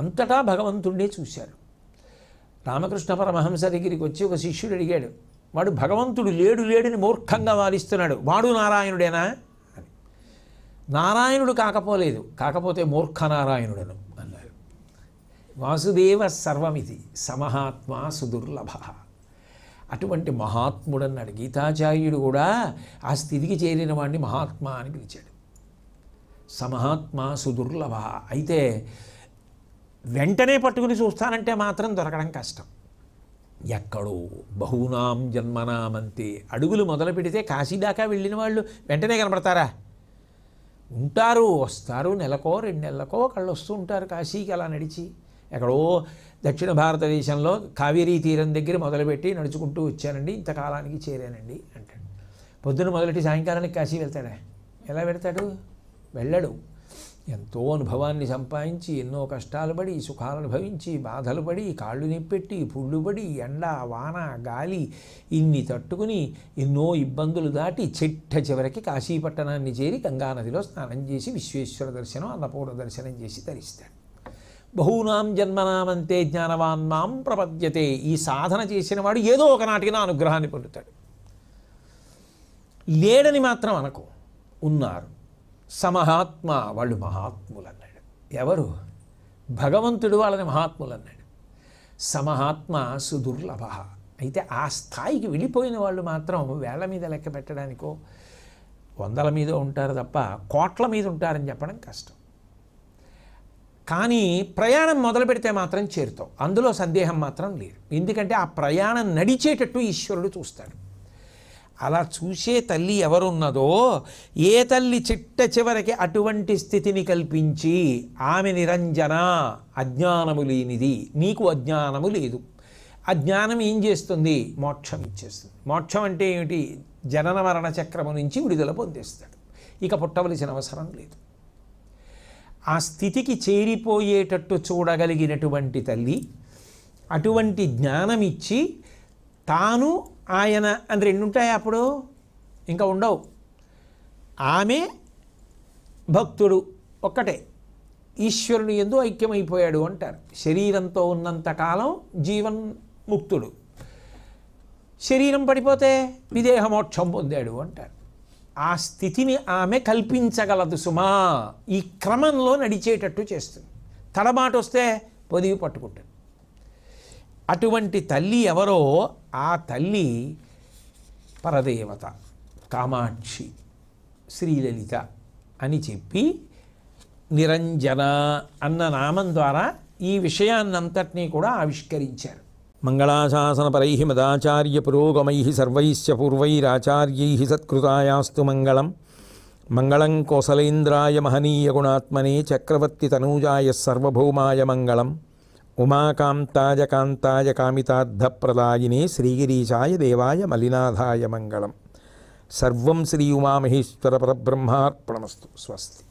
అంతటా భగవంతుడే చూశారు రామకృష్ణ పరమహంస దగ్గరికి వచ్చి ఒక శిష్యుడు అడిగాడు వాడు భగవంతుడు లేడు లేడిని మూర్ఖంగా వాదిస్తున్నాడు వాడు నారాయణుడేనా అని నారాయణుడు కాకపోలేదు కాకపోతే మూర్ఖ నారాయణుడను అన్నారు వాసుదేవ సర్వమితి సమహాత్మ సుదుర్లభ అటువంటి మహాత్ముడన్నాడు గీతాచార్యుడు కూడా ఆ స్థితికి చేరిన వాడిని మహాత్మ అని పిలిచాడు సమహాత్మ సుదుర్లభ అయితే వెంటనే పట్టుకుని చూస్తానంటే మాత్రం దొరకడం కష్టం ఎక్కడో బహునాం జన్మనామంతే అడుగులు మొదలు పెడితే కాశీదాకా వెళ్ళిన వాళ్ళు వెంటనే కనపడతారా ఉంటారు వస్తారు నెలకో రెండు నెలలకో ఒకళ్ళు వస్తూ ఉంటారు కాశీకి అలా నడిచి ఎక్కడో దక్షిణ భారతదేశంలో కావేరీ తీరం దగ్గర మొదలుపెట్టి నడుచుకుంటూ వచ్చానండి ఇంతకాలానికి చేరానండి అంటాడు పొద్దున మొదలెట్టి సాయంకాలానికి కాశీ వెళ్తాడా ఎలా వెళ్తాడు వెళ్ళడు ఎంతో అనుభవాన్ని సంపాదించి ఎన్నో కష్టాలు పడి సుఖాలను భవించి బాధలు పడి కాళ్ళు నిప్పెట్టి పుళ్ళు పడి ఎండ వాన గాలి ఇన్ని తట్టుకుని ఎన్నో ఇబ్బందులు దాటి చెట్ట చివరికి కాశీపట్టణాన్ని చేరి గంగానదిలో స్నానం చేసి విశ్వేశ్వర దర్శనం అన్నపూర్ణ దర్శనం చేసి ధరిస్తాడు బహూనాం జన్మనామంతే జ్ఞానవాన్ మాం ప్రపద్యతే ఈ సాధన చేసిన వాడు ఏదో ఒకనాటికి నా అనుగ్రహాన్ని పొందుతాడు లేడని మాత్రం అనకు ఉన్నారు సమహాత్మ వాళ్ళు మహాత్ములు అన్నాడు ఎవరు భగవంతుడు వాళ్ళని మహాత్ములు అన్నాడు సమహాత్మ సుదుర్లభ అయితే ఆ స్థాయికి వెళ్ళిపోయిన వాళ్ళు మాత్రం వేళ్ల మీద లెక్క పెట్టడానికో వందల మీద ఉంటారు తప్ప కోట్ల మీద ఉంటారని చెప్పడం కష్టం కానీ ప్రయాణం మొదలు పెడితే మాత్రం చేరుతాం అందులో సందేహం మాత్రం లేదు ఎందుకంటే ఆ ప్రయాణం నడిచేటట్టు ఈశ్వరుడు చూస్తాడు అలా చూసే తల్లి ఎవరున్నదో ఏ తల్లి చిట్ట చివరికి అటువంటి స్థితిని కల్పించి ఆమె నిరంజన అజ్ఞానము లేనిది నీకు అజ్ఞానము లేదు అజ్ఞానం ఏం చేస్తుంది మోక్షం ఇచ్చేస్తుంది మోక్షం అంటే ఏమిటి జనన మరణ చక్రము నుంచి విడుదల పొందేస్తాడు ఇక పుట్టవలసిన అవసరం లేదు ఆ స్థితికి చేరిపోయేటట్టు చూడగలిగినటువంటి తల్లి అటువంటి జ్ఞానమిచ్చి తాను ఆయన అని రెండు ఉంటాయి అప్పుడు ఇంకా ఉండవు ఆమె భక్తుడు ఒక్కటే ఈశ్వరుని ఎందు ఐక్యమైపోయాడు అంటారు శరీరంతో ఉన్నంతకాలం జీవన్ ముక్తుడు శరీరం పడిపోతే విదేహమోక్షం పొందాడు అంటారు ఆ స్థితిని ఆమె కల్పించగలదు సుమా ఈ క్రమంలో నడిచేటట్టు చేస్తుంది తడబాటు వస్తే పొదివి పట్టుకుంటుంది అటువంటి తల్లి ఎవరో ఆ తల్లి పరదేవత కామాక్షి శ్రీలలిత అని చెప్పి నిరంజన అన్న నామం ద్వారా ఈ విషయాన్నంతటినీ కూడా ఆవిష్కరించారు మంగళాశాసనపరై మదాచార్య పురోగమై సర్వైశ్చ పూర్వైరాచార్యై సత్కృతాయాస్తు మంగళం మంగళం కోసలేంద్రాయ మహనీయ గుణాత్మనే చక్రవర్తి తనూజాయ సర్వభౌమాయ మంగళం ఉమాకాంతాయ కాంతాయ కామితార్థప్రదాయిని శ్రీగిరీశాయ దేవాయ మలినాథాయ మంగళం సర్వం శ్రీ ఉమామహేశ్వర పరబ్రహ్మార్పణమస్తు స్వస్తి